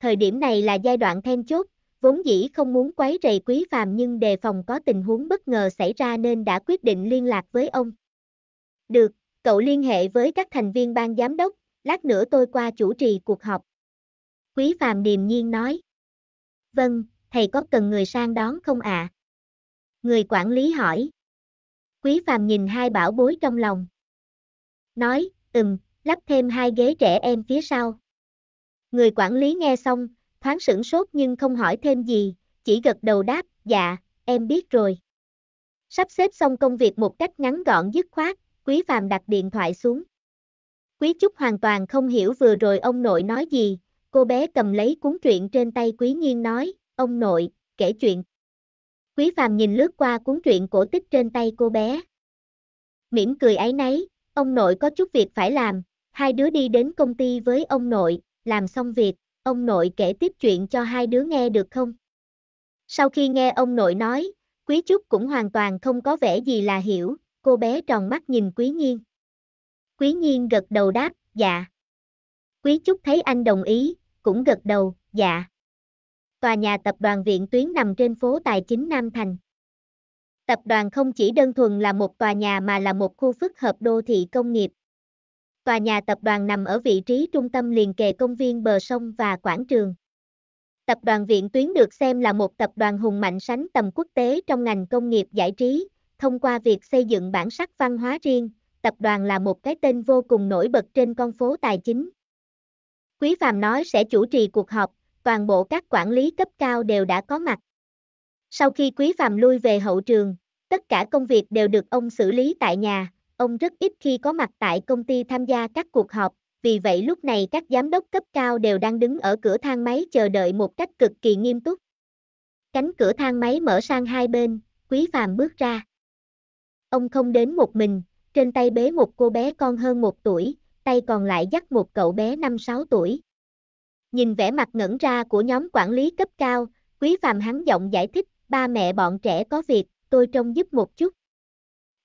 Thời điểm này là giai đoạn then chốt, vốn dĩ không muốn quấy rầy quý phàm nhưng đề phòng có tình huống bất ngờ xảy ra nên đã quyết định liên lạc với ông. Được, cậu liên hệ với các thành viên ban giám đốc, lát nữa tôi qua chủ trì cuộc họp. Quý phàm điềm nhiên nói. Vâng, thầy có cần người sang đón không ạ? À? Người quản lý hỏi. Quý phàm nhìn hai bảo bối trong lòng. Nói, ừm, lắp thêm hai ghế trẻ em phía sau. Người quản lý nghe xong, thoáng sửng sốt nhưng không hỏi thêm gì, chỉ gật đầu đáp, dạ, em biết rồi. Sắp xếp xong công việc một cách ngắn gọn dứt khoát, Quý Phàm đặt điện thoại xuống. Quý Trúc hoàn toàn không hiểu vừa rồi ông nội nói gì, cô bé cầm lấy cuốn truyện trên tay Quý Nhiên nói, ông nội, kể chuyện. Quý Phàm nhìn lướt qua cuốn truyện cổ tích trên tay cô bé. Mỉm cười ấy nấy, ông nội có chút việc phải làm, hai đứa đi đến công ty với ông nội, làm xong việc, ông nội kể tiếp chuyện cho hai đứa nghe được không? Sau khi nghe ông nội nói, Quý Trúc cũng hoàn toàn không có vẻ gì là hiểu, cô bé tròn mắt nhìn Quý Nhiên. Quý Nhiên gật đầu đáp, dạ. Quý Trúc thấy anh đồng ý, cũng gật đầu, dạ. Tòa nhà tập đoàn viện tuyến nằm trên phố Tài chính Nam Thành. Tập đoàn không chỉ đơn thuần là một tòa nhà mà là một khu phức hợp đô thị công nghiệp. Tòa nhà tập đoàn nằm ở vị trí trung tâm liền kề công viên bờ sông và quảng trường. Tập đoàn Viện Tuyến được xem là một tập đoàn hùng mạnh sánh tầm quốc tế trong ngành công nghiệp giải trí, thông qua việc xây dựng bản sắc văn hóa riêng, tập đoàn là một cái tên vô cùng nổi bật trên con phố tài chính. Quý Phạm nói sẽ chủ trì cuộc họp, toàn bộ các quản lý cấp cao đều đã có mặt. Sau khi Quý Phạm lui về hậu trường, tất cả công việc đều được ông xử lý tại nhà, ông rất ít khi có mặt tại công ty tham gia các cuộc họp, vì vậy lúc này các giám đốc cấp cao đều đang đứng ở cửa thang máy chờ đợi một cách cực kỳ nghiêm túc. Cánh cửa thang máy mở sang hai bên, Quý Phàm bước ra. Ông không đến một mình, trên tay bế một cô bé con hơn một tuổi, tay còn lại dắt một cậu bé 5-6 tuổi. Nhìn vẻ mặt ngẩn ra của nhóm quản lý cấp cao, Quý Phàm hắn giọng giải thích, ba mẹ bọn trẻ có việc, tôi trông giúp một chút.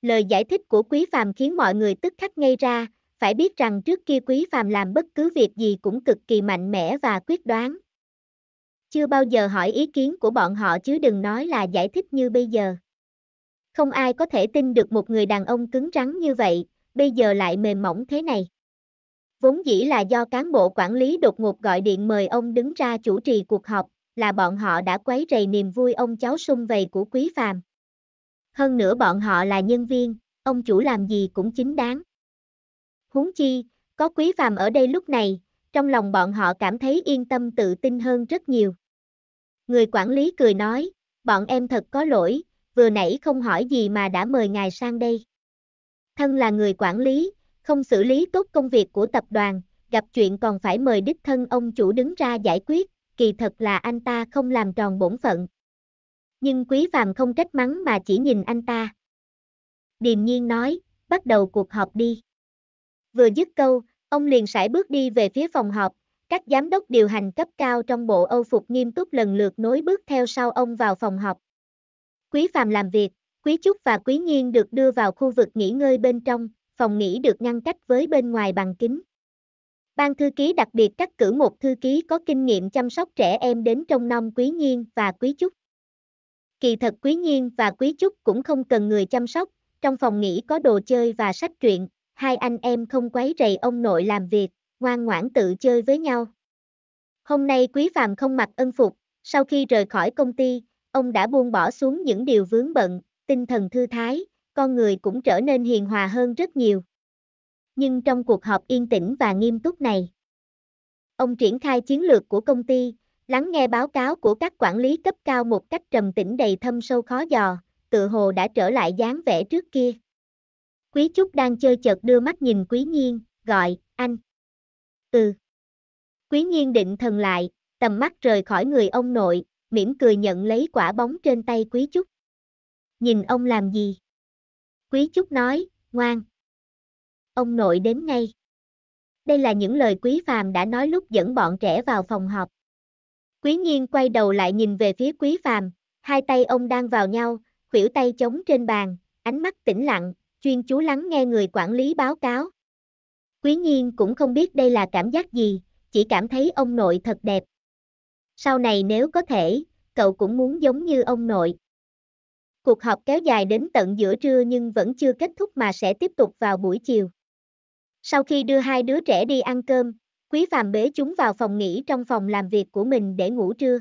Lời giải thích của Quý Phàm khiến mọi người tức khắc ngây ra, phải biết rằng trước kia Quý Phàm làm bất cứ việc gì cũng cực kỳ mạnh mẽ và quyết đoán. Chưa bao giờ hỏi ý kiến của bọn họ chứ đừng nói là giải thích như bây giờ. Không ai có thể tin được một người đàn ông cứng rắn như vậy, bây giờ lại mềm mỏng thế này. Vốn dĩ là do cán bộ quản lý đột ngột gọi điện mời ông đứng ra chủ trì cuộc họp, là bọn họ đã quấy rầy niềm vui ông cháu sung vầy của Quý Phàm. Hơn nữa bọn họ là nhân viên, ông chủ làm gì cũng chính đáng. Huống chi, có quý phàm ở đây lúc này, trong lòng bọn họ cảm thấy yên tâm tự tin hơn rất nhiều. Người quản lý cười nói, bọn em thật có lỗi, vừa nãy không hỏi gì mà đã mời ngài sang đây. Thân là người quản lý, không xử lý tốt công việc của tập đoàn, gặp chuyện còn phải mời đích thân ông chủ đứng ra giải quyết, kỳ thật là anh ta không làm tròn bổn phận, nhưng Quý Phàm không trách mắng mà chỉ nhìn anh ta. Điềm nhiên nói, bắt đầu cuộc họp đi. Vừa dứt câu, ông liền sải bước đi về phía phòng họp, các giám đốc điều hành cấp cao trong bộ Âu phục nghiêm túc lần lượt nối bước theo sau ông vào phòng họp. Quý Phàm làm việc, Quý Trúc và Quý Nhiên được đưa vào khu vực nghỉ ngơi bên trong, phòng nghỉ được ngăn cách với bên ngoài bằng kính. Ban thư ký đặc biệt cắt cử một thư ký có kinh nghiệm chăm sóc trẻ em đến trông nom Quý Nhiên và Quý Trúc. Kỳ thật Quý Nhiên và Quý Trúc cũng không cần người chăm sóc, trong phòng nghỉ có đồ chơi và sách truyện, hai anh em không quấy rầy ông nội làm việc, ngoan ngoãn tự chơi với nhau. Hôm nay Quý Phàm không mặc ân phục, sau khi rời khỏi công ty, ông đã buông bỏ xuống những điều vướng bận, tinh thần thư thái, con người cũng trở nên hiền hòa hơn rất nhiều. Nhưng trong cuộc họp yên tĩnh và nghiêm túc này, ông triển khai chiến lược của công ty, lắng nghe báo cáo của các quản lý cấp cao một cách trầm tĩnh đầy thâm sâu khó dò, tự hồ đã trở lại dáng vẻ trước kia. Quý Trúc đang chơi chợt đưa mắt nhìn Quý Nhiên, gọi, anh. Ừ. Quý Nhiên định thần lại, tầm mắt rời khỏi người ông nội, mỉm cười nhận lấy quả bóng trên tay Quý Trúc. Nhìn ông làm gì? Quý Trúc nói, ngoan. Ông nội đến ngay. Đây là những lời Quý Phàm đã nói lúc dẫn bọn trẻ vào phòng họp. Quý nhiên quay đầu lại nhìn về phía quý phàm, hai tay ông đang vào nhau, khuỷu tay chống trên bàn, ánh mắt tĩnh lặng, chuyên chú lắng nghe người quản lý báo cáo. Quý nhiên cũng không biết đây là cảm giác gì, chỉ cảm thấy ông nội thật đẹp. Sau này nếu có thể, cậu cũng muốn giống như ông nội. Cuộc họp kéo dài đến tận giữa trưa nhưng vẫn chưa kết thúc mà sẽ tiếp tục vào buổi chiều. Sau khi đưa hai đứa trẻ đi ăn cơm, Quý Phạm bế chúng vào phòng nghỉ trong phòng làm việc của mình để ngủ trưa.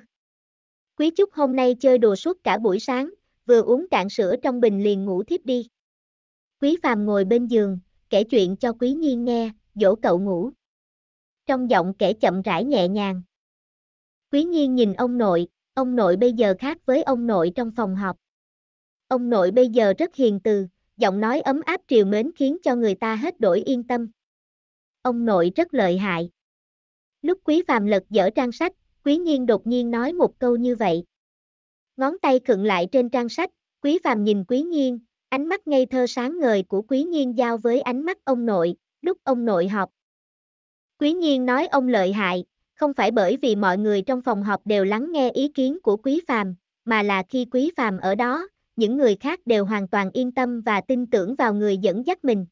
Quý Chúc hôm nay chơi đồ suốt cả buổi sáng, vừa uống cạn sữa trong bình liền ngủ thiếp đi. Quý Phạm ngồi bên giường, kể chuyện cho Quý Nhiên nghe, dỗ cậu ngủ. Trong giọng kể chậm rãi nhẹ nhàng. Quý Nhiên nhìn ông nội, ông nội bây giờ khác với ông nội trong phòng họp. Ông nội bây giờ rất hiền từ, giọng nói ấm áp triều mến khiến cho người ta hết đổi yên tâm. Ông nội rất lợi hại. Lúc quý phàm lật dở trang sách, quý nhiên đột nhiên nói một câu như vậy. Ngón tay khựng lại trên trang sách, quý phàm nhìn quý nhiên, ánh mắt ngây thơ sáng ngời của quý nhiên giao với ánh mắt ông nội, lúc ông nội họp, Quý nhiên nói ông lợi hại, không phải bởi vì mọi người trong phòng họp đều lắng nghe ý kiến của quý phàm, mà là khi quý phàm ở đó, những người khác đều hoàn toàn yên tâm và tin tưởng vào người dẫn dắt mình.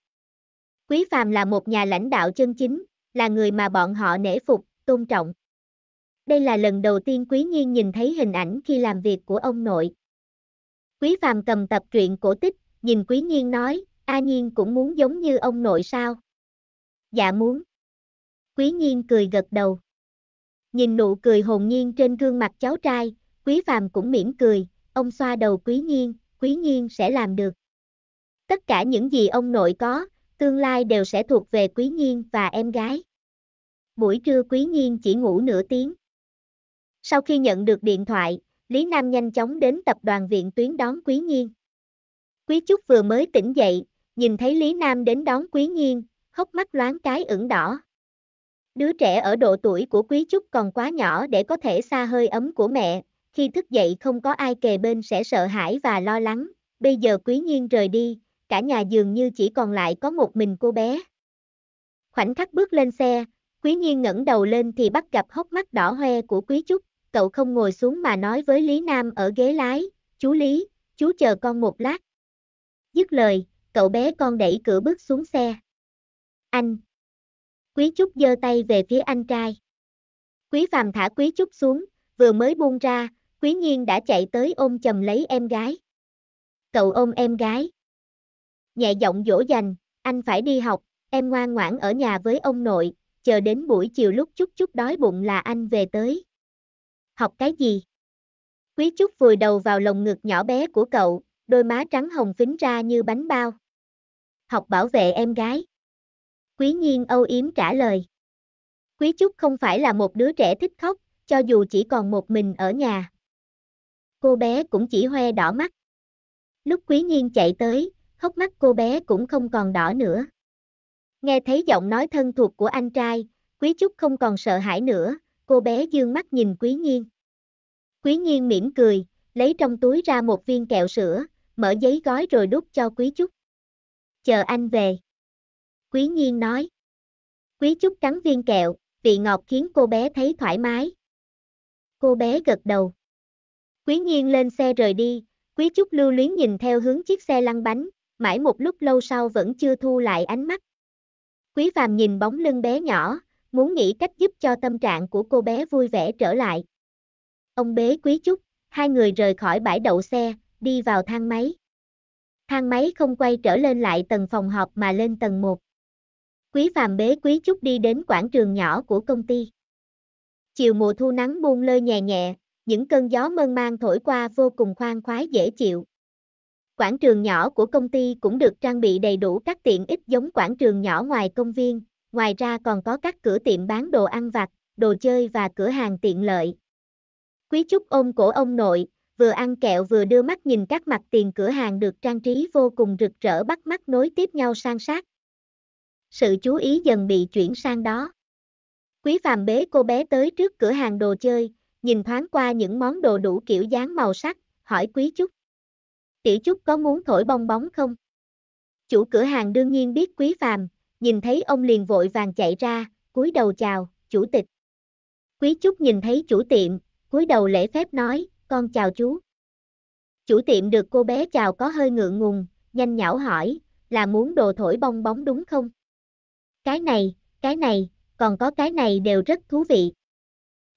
Quý phàm là một nhà lãnh đạo chân chính, là người mà bọn họ nể phục, tôn trọng. Đây là lần đầu tiên Quý Nhiên nhìn thấy hình ảnh khi làm việc của ông nội. Quý Phàm cầm tập truyện cổ tích, nhìn Quý Nhiên nói, A Nhiên cũng muốn giống như ông nội sao? Dạ muốn. Quý Nhiên cười gật đầu. Nhìn nụ cười hồn nhiên trên gương mặt cháu trai, Quý Phàm cũng mỉm cười, ông xoa đầu Quý Nhiên, Quý Nhiên sẽ làm được. Tất cả những gì ông nội có, tương lai đều sẽ thuộc về Quý Nhiên và em gái. Buổi trưa Quý Nhiên chỉ ngủ nửa tiếng. Sau khi nhận được điện thoại, Lý Nam nhanh chóng đến tập đoàn viện tuyến đón Quý Nhiên. Quý Trúc vừa mới tỉnh dậy, nhìn thấy Lý Nam đến đón Quý Nhiên, hốc mắt loáng cái ửng đỏ. Đứa trẻ ở độ tuổi của Quý Trúc còn quá nhỏ để có thể xa hơi ấm của mẹ, khi thức dậy không có ai kề bên sẽ sợ hãi và lo lắng, bây giờ Quý Nhiên rời đi, cả nhà dường như chỉ còn lại có một mình cô bé. Khoảnh khắc bước lên xe, Quý Nhiên ngẩng đầu lên thì bắt gặp hốc mắt đỏ hoe của Quý Trúc, cậu không ngồi xuống mà nói với Lý Nam ở ghế lái, chú Lý, chú chờ con một lát. Dứt lời, cậu bé con đẩy cửa bước xuống xe. Anh. Quý Trúc giơ tay về phía anh trai. Quý Phạm thả Quý Trúc xuống, vừa mới buông ra, Quý Nhiên đã chạy tới ôm chầm lấy em gái. Cậu ôm em gái nhẹ giọng dỗ dành, anh phải đi học, em ngoan ngoãn ở nhà với ông nội, chờ đến buổi chiều lúc chút chút đói bụng là anh về tới. Học cái gì? Quý chút vùi đầu vào lồng ngực nhỏ bé của cậu, đôi má trắng hồng phính ra như bánh bao. Học bảo vệ em gái. Quý nhiên âu yếm trả lời. Quý Trúc không phải là một đứa trẻ thích khóc, cho dù chỉ còn một mình ở nhà. Cô bé cũng chỉ hoe đỏ mắt. Lúc Quý Nhiên chạy tới, hốc mắt cô bé cũng không còn đỏ nữa. Nghe thấy giọng nói thân thuộc của anh trai, Quý Trúc không còn sợ hãi nữa, cô bé dương mắt nhìn Quý Nhiên. Quý Nhiên mỉm cười, lấy trong túi ra một viên kẹo sữa, mở giấy gói rồi đút cho Quý Trúc. Chờ anh về. Quý Nhiên nói. Quý Trúc cắn viên kẹo, vị ngọt khiến cô bé thấy thoải mái. Cô bé gật đầu. Quý Nhiên lên xe rời đi, Quý Trúc lưu luyến nhìn theo hướng chiếc xe lăn bánh, mãi một lúc lâu sau vẫn chưa thu lại ánh mắt. Quý phàm nhìn bóng lưng bé nhỏ, muốn nghĩ cách giúp cho tâm trạng của cô bé vui vẻ trở lại. Ông bế quý chúc, hai người rời khỏi bãi đậu xe, đi vào thang máy. Thang máy không quay trở lên lại tầng phòng họp mà lên tầng 1. Quý phàm bế quý chúc đi đến quảng trường nhỏ của công ty. Chiều mùa thu nắng buông lơi nhẹ nhẹ, những cơn gió mơn mang thổi qua vô cùng khoan khoái dễ chịu. Quảng trường nhỏ của công ty cũng được trang bị đầy đủ các tiện ích giống quảng trường nhỏ ngoài công viên, ngoài ra còn có các cửa tiệm bán đồ ăn vặt, đồ chơi và cửa hàng tiện lợi. Quý Trúc ôm cổ ông nội, vừa ăn kẹo vừa đưa mắt nhìn các mặt tiền cửa hàng được trang trí vô cùng rực rỡ bắt mắt nối tiếp nhau sang sát. Sự chú ý dần bị chuyển sang đó. Quý phàm bế cô bé tới trước cửa hàng đồ chơi, nhìn thoáng qua những món đồ đủ kiểu dáng màu sắc, hỏi Quý Trúc. Tiểu chút có muốn thổi bong bóng không? Chủ cửa hàng đương nhiên biết Quý Phàm, nhìn thấy ông liền vội vàng chạy ra, cúi đầu chào, chủ tịch. Quý Trúc nhìn thấy chủ tiệm, cúi đầu lễ phép nói, con chào chú. Chủ tiệm được cô bé chào có hơi ngượng ngùng, nhanh nhảo hỏi, là muốn đồ thổi bong bóng đúng không? Cái này, cái này, còn có cái này đều rất thú vị.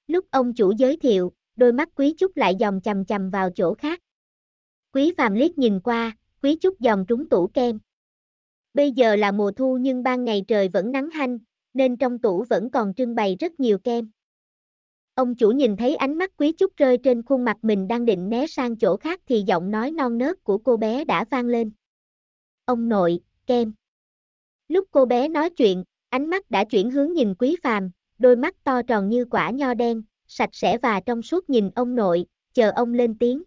Lúc ông chủ giới thiệu, đôi mắt quý chút lại dòng chầm chầm vào chỗ khác. Quý Phàm liếc nhìn qua, quý chút dòng trúng tủ kem. Bây giờ là mùa thu nhưng ban ngày trời vẫn nắng hanh, nên trong tủ vẫn còn trưng bày rất nhiều kem. Ông chủ nhìn thấy ánh mắt quý chút rơi trên khuôn mặt mình đang định né sang chỗ khác thì giọng nói non nớt của cô bé đã vang lên. Ông nội, kem. Lúc cô bé nói chuyện, ánh mắt đã chuyển hướng nhìn quý phàm, đôi mắt to tròn như quả nho đen, sạch sẽ và trong suốt nhìn ông nội, chờ ông lên tiếng.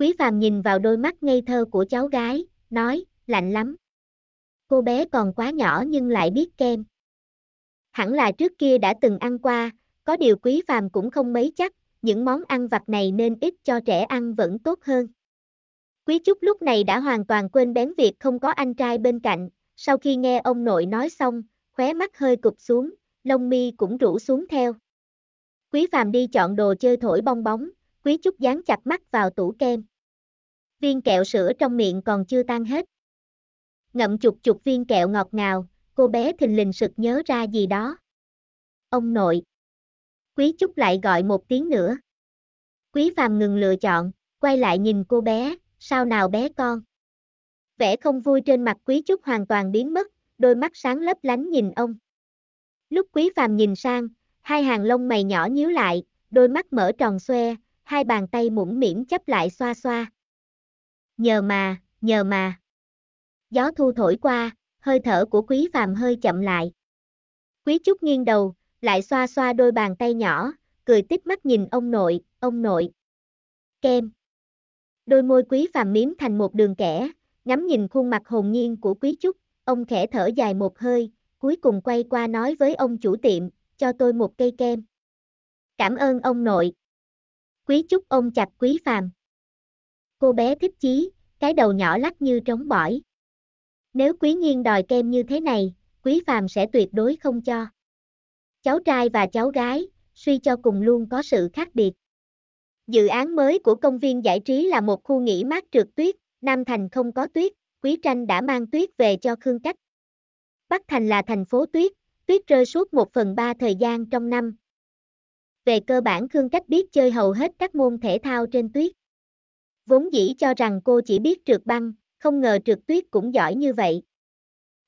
Quý phàm nhìn vào đôi mắt ngây thơ của cháu gái, nói, lạnh lắm. Cô bé còn quá nhỏ nhưng lại biết kem. Hẳn là trước kia đã từng ăn qua, có điều quý phàm cũng không mấy chắc, những món ăn vặt này nên ít cho trẻ ăn vẫn tốt hơn. Quý Trúc lúc này đã hoàn toàn quên bén việc không có anh trai bên cạnh, sau khi nghe ông nội nói xong, khóe mắt hơi cụp xuống, lông mi cũng rủ xuống theo. Quý Phàm đi chọn đồ chơi thổi bong bóng, Quý Trúc dán chặt mắt vào tủ kem viên kẹo sữa trong miệng còn chưa tan hết. Ngậm chục chục viên kẹo ngọt ngào, cô bé thình lình sực nhớ ra gì đó. Ông nội. Quý Trúc lại gọi một tiếng nữa. Quý Phàm ngừng lựa chọn, quay lại nhìn cô bé, sao nào bé con. Vẻ không vui trên mặt Quý Trúc hoàn toàn biến mất, đôi mắt sáng lấp lánh nhìn ông. Lúc Quý Phàm nhìn sang, hai hàng lông mày nhỏ nhíu lại, đôi mắt mở tròn xoe, hai bàn tay mũm mỉm chấp lại xoa xoa nhờ mà, nhờ mà. Gió thu thổi qua, hơi thở của quý phàm hơi chậm lại. Quý trúc nghiêng đầu, lại xoa xoa đôi bàn tay nhỏ, cười tít mắt nhìn ông nội, ông nội. Kem. Đôi môi quý phàm miếm thành một đường kẻ, ngắm nhìn khuôn mặt hồn nhiên của quý trúc, ông khẽ thở dài một hơi, cuối cùng quay qua nói với ông chủ tiệm, cho tôi một cây kem. Cảm ơn ông nội. Quý trúc ông chặt quý phàm cô bé thích chí, cái đầu nhỏ lắc như trống bỏi. Nếu quý nhiên đòi kem như thế này, quý phàm sẽ tuyệt đối không cho. Cháu trai và cháu gái, suy cho cùng luôn có sự khác biệt. Dự án mới của công viên giải trí là một khu nghỉ mát trượt tuyết, Nam Thành không có tuyết, Quý Tranh đã mang tuyết về cho Khương Cách. Bắc Thành là thành phố tuyết, tuyết rơi suốt một phần ba thời gian trong năm. Về cơ bản Khương Cách biết chơi hầu hết các môn thể thao trên tuyết. Vốn dĩ cho rằng cô chỉ biết trượt băng, không ngờ trượt tuyết cũng giỏi như vậy.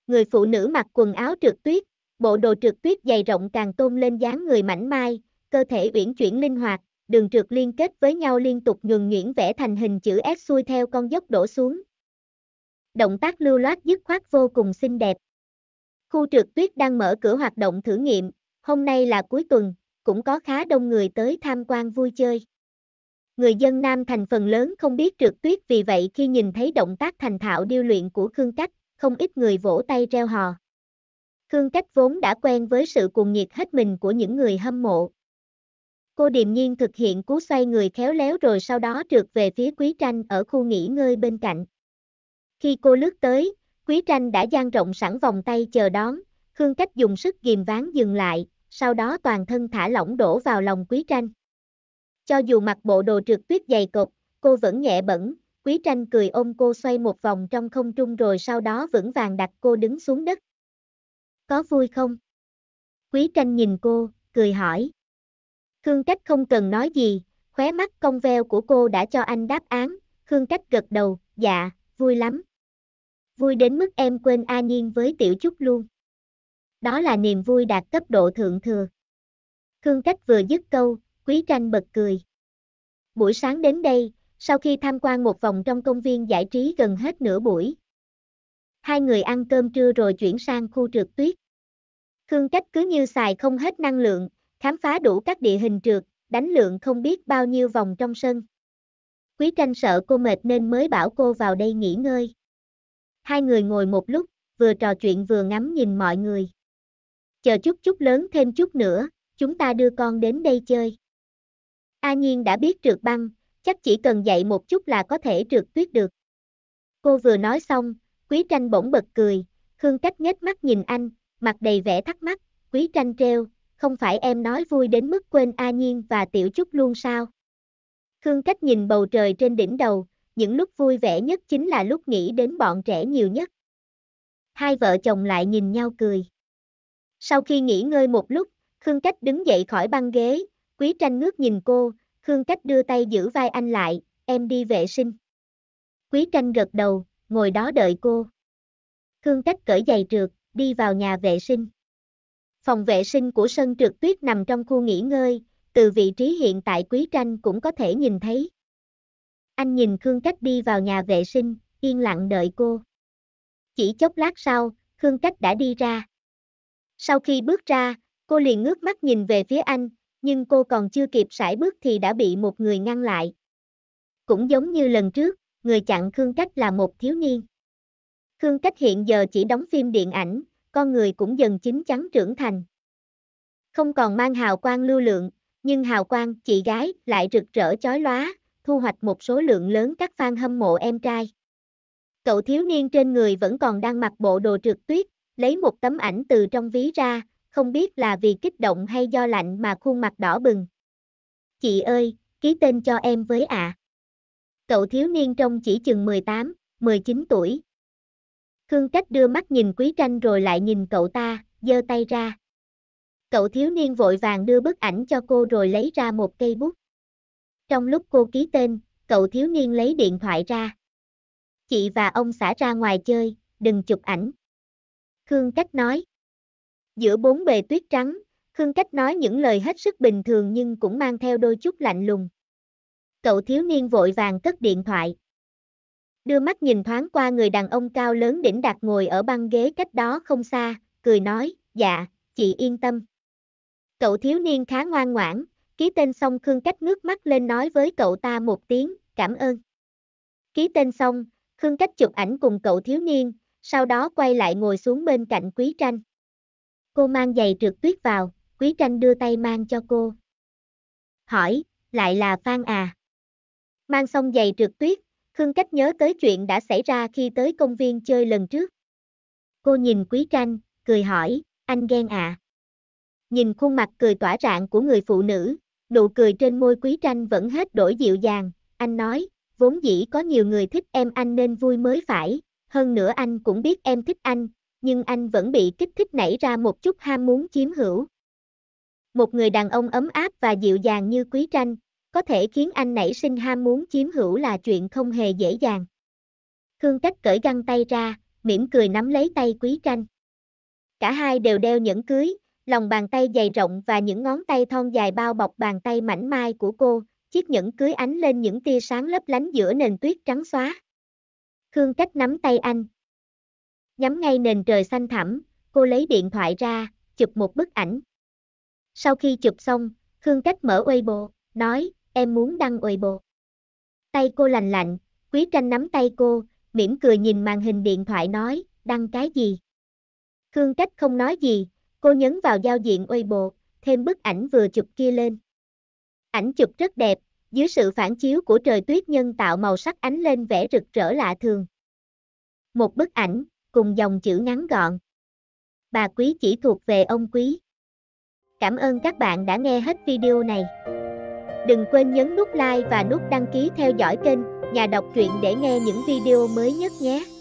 Người phụ nữ mặc quần áo trượt tuyết, bộ đồ trượt tuyết dày rộng càng tôn lên dáng người mảnh mai, cơ thể uyển chuyển linh hoạt, đường trượt liên kết với nhau liên tục nhường nhuyễn vẽ thành hình chữ S xuôi theo con dốc đổ xuống. Động tác lưu loát dứt khoát vô cùng xinh đẹp. Khu trượt tuyết đang mở cửa hoạt động thử nghiệm, hôm nay là cuối tuần, cũng có khá đông người tới tham quan vui chơi. Người dân Nam Thành phần lớn không biết trượt tuyết vì vậy khi nhìn thấy động tác thành thạo điêu luyện của Khương Cách, không ít người vỗ tay reo hò. Khương Cách vốn đã quen với sự cuồng nhiệt hết mình của những người hâm mộ. Cô điềm nhiên thực hiện cú xoay người khéo léo rồi sau đó trượt về phía Quý Tranh ở khu nghỉ ngơi bên cạnh. Khi cô lướt tới, Quý Tranh đã dang rộng sẵn vòng tay chờ đón, Khương Cách dùng sức ghìm ván dừng lại, sau đó toàn thân thả lỏng đổ vào lòng Quý Tranh. Cho dù mặc bộ đồ trượt tuyết dày cộp, cô vẫn nhẹ bẩn, Quý Tranh cười ôm cô xoay một vòng trong không trung rồi sau đó vững vàng đặt cô đứng xuống đất. Có vui không? Quý Tranh nhìn cô, cười hỏi. Khương Cách không cần nói gì, khóe mắt cong veo của cô đã cho anh đáp án, Khương Cách gật đầu, dạ, vui lắm. Vui đến mức em quên A Nhiên với Tiểu Trúc luôn. Đó là niềm vui đạt cấp độ thượng thừa. Khương Cách vừa dứt câu, Quý Tranh bật cười. Buổi sáng đến đây, sau khi tham quan một vòng trong công viên giải trí gần hết nửa buổi. Hai người ăn cơm trưa rồi chuyển sang khu trượt tuyết. Khương Cách cứ như xài không hết năng lượng, khám phá đủ các địa hình trượt, đánh lượng không biết bao nhiêu vòng trong sân. Quý Tranh sợ cô mệt nên mới bảo cô vào đây nghỉ ngơi. Hai người ngồi một lúc, vừa trò chuyện vừa ngắm nhìn mọi người. Chờ chút chút lớn thêm chút nữa, chúng ta đưa con đến đây chơi. A Nhiên đã biết trượt băng, chắc chỉ cần dạy một chút là có thể trượt tuyết được. Cô vừa nói xong, Quý Tranh bỗng bật cười, Khương Cách nhếch mắt nhìn anh, mặt đầy vẻ thắc mắc, Quý Tranh treo, không phải em nói vui đến mức quên A Nhiên và Tiểu Trúc luôn sao? Khương Cách nhìn bầu trời trên đỉnh đầu, những lúc vui vẻ nhất chính là lúc nghĩ đến bọn trẻ nhiều nhất. Hai vợ chồng lại nhìn nhau cười. Sau khi nghỉ ngơi một lúc, Khương Cách đứng dậy khỏi băng ghế, Quý tranh ngước nhìn cô, Khương Cách đưa tay giữ vai anh lại, em đi vệ sinh. Quý tranh gật đầu, ngồi đó đợi cô. Khương Cách cởi giày trượt, đi vào nhà vệ sinh. Phòng vệ sinh của sân trượt tuyết nằm trong khu nghỉ ngơi, từ vị trí hiện tại Quý tranh cũng có thể nhìn thấy. Anh nhìn Khương Cách đi vào nhà vệ sinh, yên lặng đợi cô. Chỉ chốc lát sau, Khương Cách đã đi ra. Sau khi bước ra, cô liền ngước mắt nhìn về phía anh, nhưng cô còn chưa kịp sải bước thì đã bị một người ngăn lại. Cũng giống như lần trước, người chặn Khương Cách là một thiếu niên. Khương Cách hiện giờ chỉ đóng phim điện ảnh, con người cũng dần chín chắn trưởng thành. Không còn mang hào quang lưu lượng, nhưng hào quang chị gái lại rực rỡ chói lóa, thu hoạch một số lượng lớn các fan hâm mộ em trai. Cậu thiếu niên trên người vẫn còn đang mặc bộ đồ trượt tuyết, lấy một tấm ảnh từ trong ví ra, không biết là vì kích động hay do lạnh mà khuôn mặt đỏ bừng. Chị ơi, ký tên cho em với ạ. À. Cậu thiếu niên trông chỉ chừng 18, 19 tuổi. Khương Cách đưa mắt nhìn Quý Tranh rồi lại nhìn cậu ta, giơ tay ra. Cậu thiếu niên vội vàng đưa bức ảnh cho cô rồi lấy ra một cây bút. Trong lúc cô ký tên, cậu thiếu niên lấy điện thoại ra. Chị và ông xả ra ngoài chơi, đừng chụp ảnh. Khương Cách nói. Giữa bốn bề tuyết trắng, Khương Cách nói những lời hết sức bình thường nhưng cũng mang theo đôi chút lạnh lùng. Cậu thiếu niên vội vàng cất điện thoại. Đưa mắt nhìn thoáng qua người đàn ông cao lớn đỉnh đạt ngồi ở băng ghế cách đó không xa, cười nói, dạ, chị yên tâm. Cậu thiếu niên khá ngoan ngoãn, ký tên xong Khương Cách ngước mắt lên nói với cậu ta một tiếng, cảm ơn. Ký tên xong, Khương Cách chụp ảnh cùng cậu thiếu niên, sau đó quay lại ngồi xuống bên cạnh Quý Tranh. Cô mang giày trượt tuyết vào, Quý Tranh đưa tay mang cho cô. Hỏi, lại là Phan à? Mang xong giày trượt tuyết, Khương Cách nhớ tới chuyện đã xảy ra khi tới công viên chơi lần trước. Cô nhìn Quý Tranh, cười hỏi, anh ghen à? Nhìn khuôn mặt cười tỏa rạng của người phụ nữ, nụ cười trên môi Quý Tranh vẫn hết đổi dịu dàng, anh nói, vốn dĩ có nhiều người thích em anh nên vui mới phải, hơn nữa anh cũng biết em thích anh, nhưng anh vẫn bị kích thích nảy ra một chút ham muốn chiếm hữu. Một người đàn ông ấm áp và dịu dàng như quý tranh, có thể khiến anh nảy sinh ham muốn chiếm hữu là chuyện không hề dễ dàng. Khương Cách cởi găng tay ra, mỉm cười nắm lấy tay quý tranh. Cả hai đều đeo nhẫn cưới, lòng bàn tay dày rộng và những ngón tay thon dài bao bọc bàn tay mảnh mai của cô, chiếc nhẫn cưới ánh lên những tia sáng lấp lánh giữa nền tuyết trắng xóa. Khương Cách nắm tay anh, Nhắm ngay nền trời xanh thẳm, cô lấy điện thoại ra, chụp một bức ảnh. Sau khi chụp xong, Khương Cách mở Weibo, nói, em muốn đăng Weibo. Tay cô lành lạnh, Quý Tranh nắm tay cô, mỉm cười nhìn màn hình điện thoại nói, đăng cái gì? Khương Cách không nói gì, cô nhấn vào giao diện Weibo, thêm bức ảnh vừa chụp kia lên. Ảnh chụp rất đẹp, dưới sự phản chiếu của trời tuyết nhân tạo màu sắc ánh lên vẻ rực rỡ lạ thường. Một bức ảnh, cùng dòng chữ ngắn gọn. Bà quý chỉ thuộc về ông quý. Cảm ơn các bạn đã nghe hết video này. Đừng quên nhấn nút like và nút đăng ký theo dõi kênh Nhà đọc truyện để nghe những video mới nhất nhé.